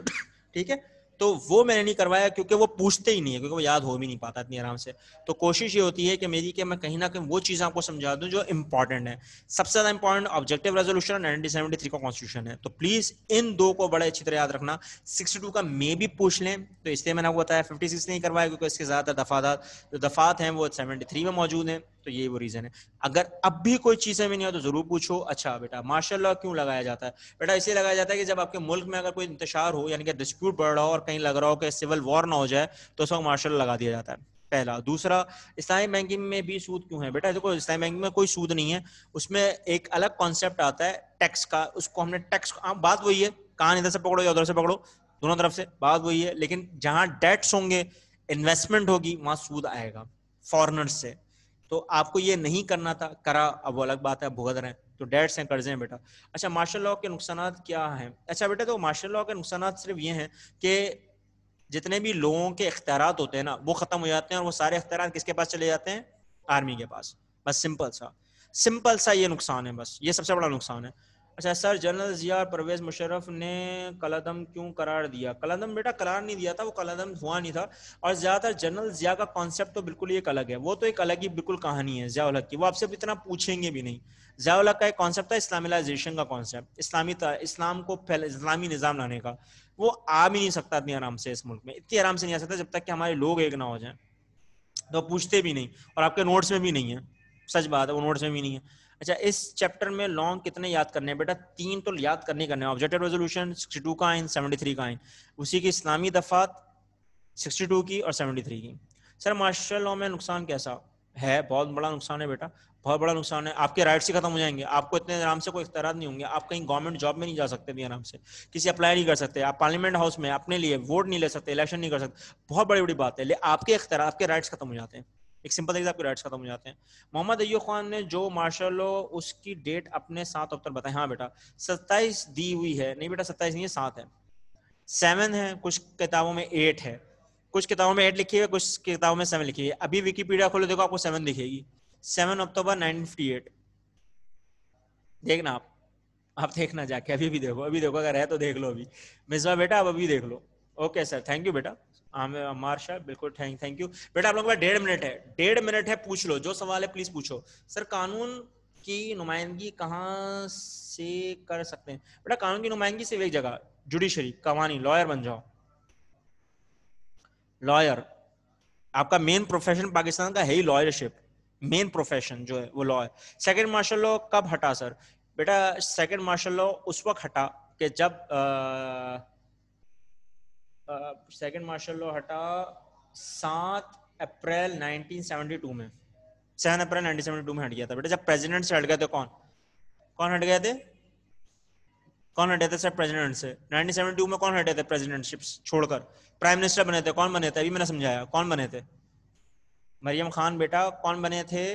ठीक है तो वो मैंने नहीं करवाया क्योंकि वो पूछते ही नहीं है क्योंकि वो याद हो भी नहीं पाता इतनी आराम से तो कोशिश ये होती है कि मेरी कि मैं कहीं ना कहीं वो चीज़ आपको समझा दूं जो इंपॉर्टेंट है सबसे ज़्यादा important objective resolution seventy three का कॉन्स्टिट्यूशन है तो प्लीज़ इन दो को बड़े अच्छी तरह याद रखना सिक्सटी टू का मे भी पूछ लें तो इसलिए मैंने आपको बताया फिफ्टी सिक्स नहीं करवाया क्योंकि इसके ज़्यादातर दफात दफात हैं वो सेवेंटी थ्री में मौजूद हैं तो ये वो रीजन है अगर अब भी कोई चीज समझ नहीं हो तो जरूर पूछो अच्छा बेटा मार्शल लॉ क्यों लगाया जाता है बेटा इसलिए लगाया जाता है कि जब आपके मुल्क में अगर कोई इंतजार हो यानी कि डिस्प्यूट बढ़ रहा हो और कहीं लग रहा हो कि सिविल वॉर ना हो जाए तो उसको मार्शल लगा दिया जाता है पहला दूसरा इस्लामी बैंकिंग में भी सूद क्यों है बेटा देखो इस्लामी बैंकिंग में कोई सूद नहीं है उसमें एक अलग कॉन्सेप्ट आता है टैक्स का उसको हमने टैक्स हाँ, बात वही है कान इधर से पकड़ो या उधर से पकड़ो दोनों तरफ से बात वही है लेकिन जहां डेट्स होंगे इन्वेस्टमेंट होगी वहां सूद आएगा फॉरनर से तो आपको ये नहीं करना था करा अब अलग बात है भुगत रहे हैं तो डेट्स हैं कर्जे हैं बेटा अच्छा मार्शल लॉ के नुकसान क्या हैं अच्छा बेटा तो मार्शल लॉ के नुकसान सिर्फ ये हैं कि जितने भी लोगों के अख्तियार होते हैं ना वो ख़त्म हो जाते हैं और वो सारे अख्तियार किसके पास चले जाते हैं आर्मी के पास बस सिंपल सा सिंपल सा ये नुकसान है बस ये सबसे बड़ा नुकसान है अच्छा सर जनरल जिया और परवेज मुशरफ ने कलादम क्यों करार दिया कलादम बेटा करार नहीं दिया था वो कलादम हुआ नहीं था और ज्यादातर जनरल जिया का कॉन्सेप्ट तो बिल्कुल एक अलग है वो तो एक अलग ही बिल्कुल कहानी है जियाउल की वो आपसे इतना पूछेंगे भी नहीं जियाउल हक का एक कॉन्सेप्ट था इस्लामिलाइजेशन का कॉन्सेप्ट इस्लामी था इस्लाम को फैल इस्लामी निज़ाम लाने का वो आ भी नहीं सकता इतनी आराम से इस मुल्क में इतनी आराम से नहीं आ सकता जब तक कि हमारे लोग एक ना हो जाए तो पूछते भी नहीं और आपके नोट्स में भी नहीं है सच बात है वो नोट्स में भी नहीं है अच्छा इस चैप्टर में लॉन्ग कितने याद करने हैं बेटा तीन तो याद करने करने ऑब्जेक्टिव रेजोल्यूशन 62 का आइन 73 का आइन उसी की इस्लामी दफात 62 की और 73 की सर मार्शल लॉ में नुकसान कैसा है बहुत बड़ा नुकसान है बेटा बहुत बड़ा नुकसान है आपके राइट्स ही खत्म हो जाएंगे आपको इतने आराम से कोई इख्तार नहीं होंगे आप कहीं गवर्नमेंट जॉब में नहीं जा सकते भी आराम से किसी अप्लाई नहीं कर सकते आप पार्लियामेंट हाउस में अपने लिए वोट नहीं ले सकते इलेक्शन नहीं कर सकते बहुत बड़ी बड़ी बात है ले आपके इख्तार आपके राइट्स खत्म हो जाते हैं एक सिंपल तरीके से आपके राइट्स खत्म हो जाते हैं मोहम्मद अय्यूब खान ने जो मार्शल लो उसकी डेट अपने सात अवतर बताए हाँ बेटा सत्ताईस दी हुई है नहीं बेटा सत्ताईस नहीं है सात है सेवन है कुछ किताबों में एट है कुछ किताबों में एट लिखी है कुछ किताबों में सेवन लिखी है अभी विकीपीडिया खोलो देखो आपको सेवन दिखेगी सेवन अक्टूबर नाइनटीन देखना आप आप देखना जाके अभी भी देखो अभी देखो अगर है तो देख लो अभी मिसवा बेटा आप अभी देख लो ओके सर थैंक यू बेटा हाँ, मार्शा बिल्कुल थैंक थैंक यू बेटा आप लोगों का डेढ़ मिनट है डेढ़ मिनट है पूछ लो जो सवाल है प्लीज पूछो सर कानून की नुमाइंदगी कहाँ से कर सकते हैं बेटा कानून की नुमाइंदगी सिर्फ एक जगह जुडिशरी कवानी लॉयर बन जाओ लॉयर आपका मेन प्रोफेशन पाकिस्तान का है ही लॉयरशिप मेन प्रोफेशन जो है वो लॉयर सेकेंड मार्शल लॉ कब हटा सर बेटा सेकेंड मार्शल लॉ उस वक्त हटा कि जब आ, सेकंड मार्शल लॉ हटा सात अप्रैल 1972 में सेवन अप्रैल 1972 में हट गया था बेटा जब प्रेसिडेंट से हट गए थे कौन कौन हट गए थे कौन हटे थे सर प्रेसिडेंट से 1972 में कौन हटे थे प्रेसिडेंटशिप छोड़कर प्राइम मिनिस्टर बने थे कौन बने थे अभी मैंने समझाया कौन बने थे मरियम खान बेटा कौन बने थे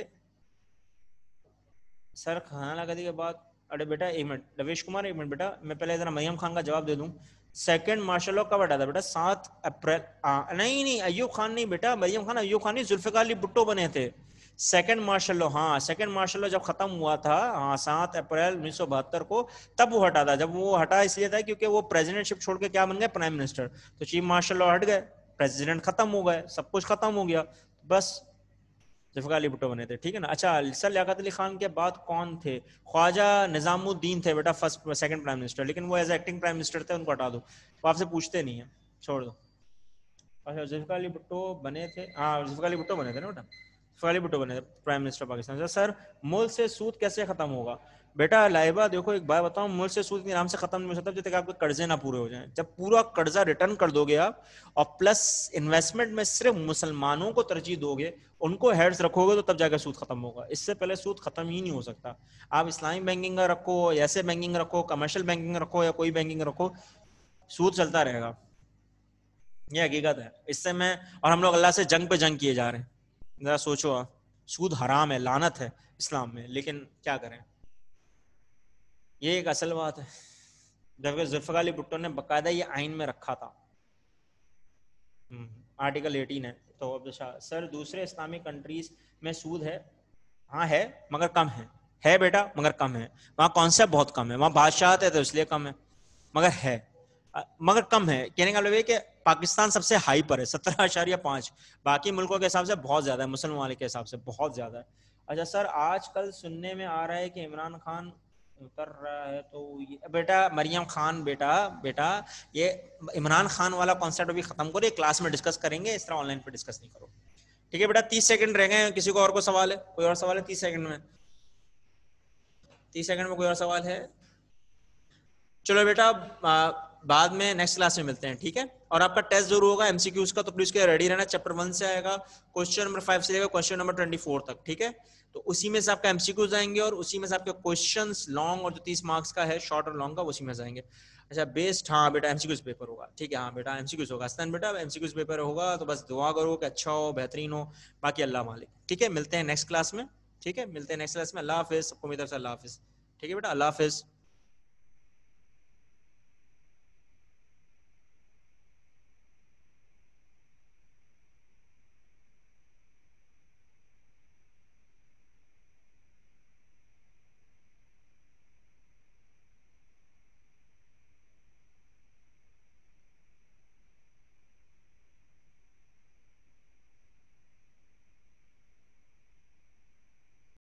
सर खाना लगाने के बाद अरे बेटा एक मिनट रवेश कुमार एक मिनट बेटा मैं पहले जरा मरियम खान का जवाब दे दूं सेकंड मार्शल लॉ कब हटा था बेटा सात अप्रैल नहीं नहीं अयूब खान नहीं बेटा मरियम खान अयूब खान नहीं जुल्फिकार अली भुट्टो बने थे सेकंड मार्शल लॉ हाँ सेकंड मार्शल लॉ जब खत्म हुआ था हाँ सात अप्रैल उन्नीस को तब वो हटा था जब वो हटा इसलिए था क्योंकि वो प्रेजिडेंटशिप छोड़ के क्या बन गए प्राइम मिनिस्टर तो चीफ मार्शल लॉ हट गए प्रेजिडेंट खत्म हो गए सब कुछ खत्म हो गया बस जफगाली अली भुट्टो बने थे ठीक है ना अच्छा सर लियात अली खान के बाद कौन थे ख्वाजा निज़ामुद्दीन थे बेटा फर्स्ट सेकंड प्राइम मिनिस्टर लेकिन वो एज एक्टिंग प्राइम मिनिस्टर थे उनको हटा दो वो आपसे पूछते नहीं है छोड़ दो अच्छा जफगाली भुट्टो बने थे हाँ जफगाली अली भुट्टो बने थे ना बेटा जफगाली भुट्टो बने थे प्राइम मिनिस्टर पाकिस्तान अच्छा, सर मुल्क से सूद कैसे ख़त्म होगा बेटा लाइबा देखो एक बार बताऊं मुल्क से सूद के नाम से खत्म नहीं हो सकता जब तक आपके कर्जे ना पूरे हो जाए जब पूरा कर्जा रिटर्न कर दोगे आप और प्लस इन्वेस्टमेंट में सिर्फ मुसलमानों को तरजीह दोगे उनको हेड्स रखोगे तो तब जाकर सूद खत्म होगा इससे पहले सूद खत्म ही नहीं हो सकता आप इस्लामिक बैंकिंग रखो ऐसे बैंकिंग रखो कमर्शियल बैंकिंग रखो या कोई बैंकिंग रखो सूद चलता रहेगा ये हकीकत है इससे मैं और हम लोग अल्लाह से जंग पे जंग किए जा रहे हैं जरा सोचो आप सूद हराम है लानत है इस्लाम में लेकिन क्या करें ये एक असल बात है जबकि जुल्फ़ार अली भुट्टो ने बाकायदा ये आइन में रखा था हम्म। आर्टिकल एटीन है तो अब सर दूसरे इस्लामिक कंट्रीज में सूद है हाँ है मगर कम है है बेटा मगर कम है वहाँ कॉन्सेप्ट बहुत कम है वहाँ बादशाह है तो इसलिए कम है मगर है मगर कम है कहने का मतलब कि पाकिस्तान सबसे हाई पर है सत्रह आशार्य पाँच बाकी मुल्कों के हिसाब से बहुत ज़्यादा है मुसलमान के हिसाब से बहुत ज़्यादा है अच्छा सर आजकल सुनने में आ रहा है कि इमरान खान उतर रहा है तो ये बेटा मरियम खान बेटा बेटा ये इमरान खान वाला कॉन्सेप्ट अभी खत्म करो ये क्लास में डिस्कस करेंगे इस तरह ऑनलाइन पे डिस्कस नहीं करो ठीक है बेटा तीस सेकंड रह गए किसी को और को सवाल है कोई और सवाल है तीस सेकंड में तीस सेकंड में कोई और सवाल है चलो बेटा बाद में नेक्स्ट क्लास में मिलते हैं ठीक है और आपका टेस्ट जरूर होगा एमसीक्यूज का तो प्लीज रेडी रहना चैप्टर वन से आएगा क्वेश्चन नंबर फाइव से आएगा क्वेश्चन नंबर ट्वेंटी तक ठीक है तो उसी में से आपका एमसीक्यूज आएंगे और उसी में से आपके क्वेश्चन लॉन्ग और जो तीस मार्क्स का है शॉर्ट और लॉन्ग का उसी में जाएंगे अच्छा बेस्ट हाँ बेटा एमसीक्यूज पेपर होगा ठीक है हाँ बेटा एमसीक्यूज होगा स्तन बेटा एमसीक्यूज पेपर होगा तो बस दुआ करो कि अच्छा हो बेहतरीन हो बाकी अल्लाह मालिक ठीक है मिलते हैं नेक्स्ट क्लास में ठीक है मिलते हैं नेक्स्ट क्लास में अल्लाह हाफिज सबको मेरी तरफ से अल्लाह हाफिज ठीक है बेटा अल्लाह हाफिज़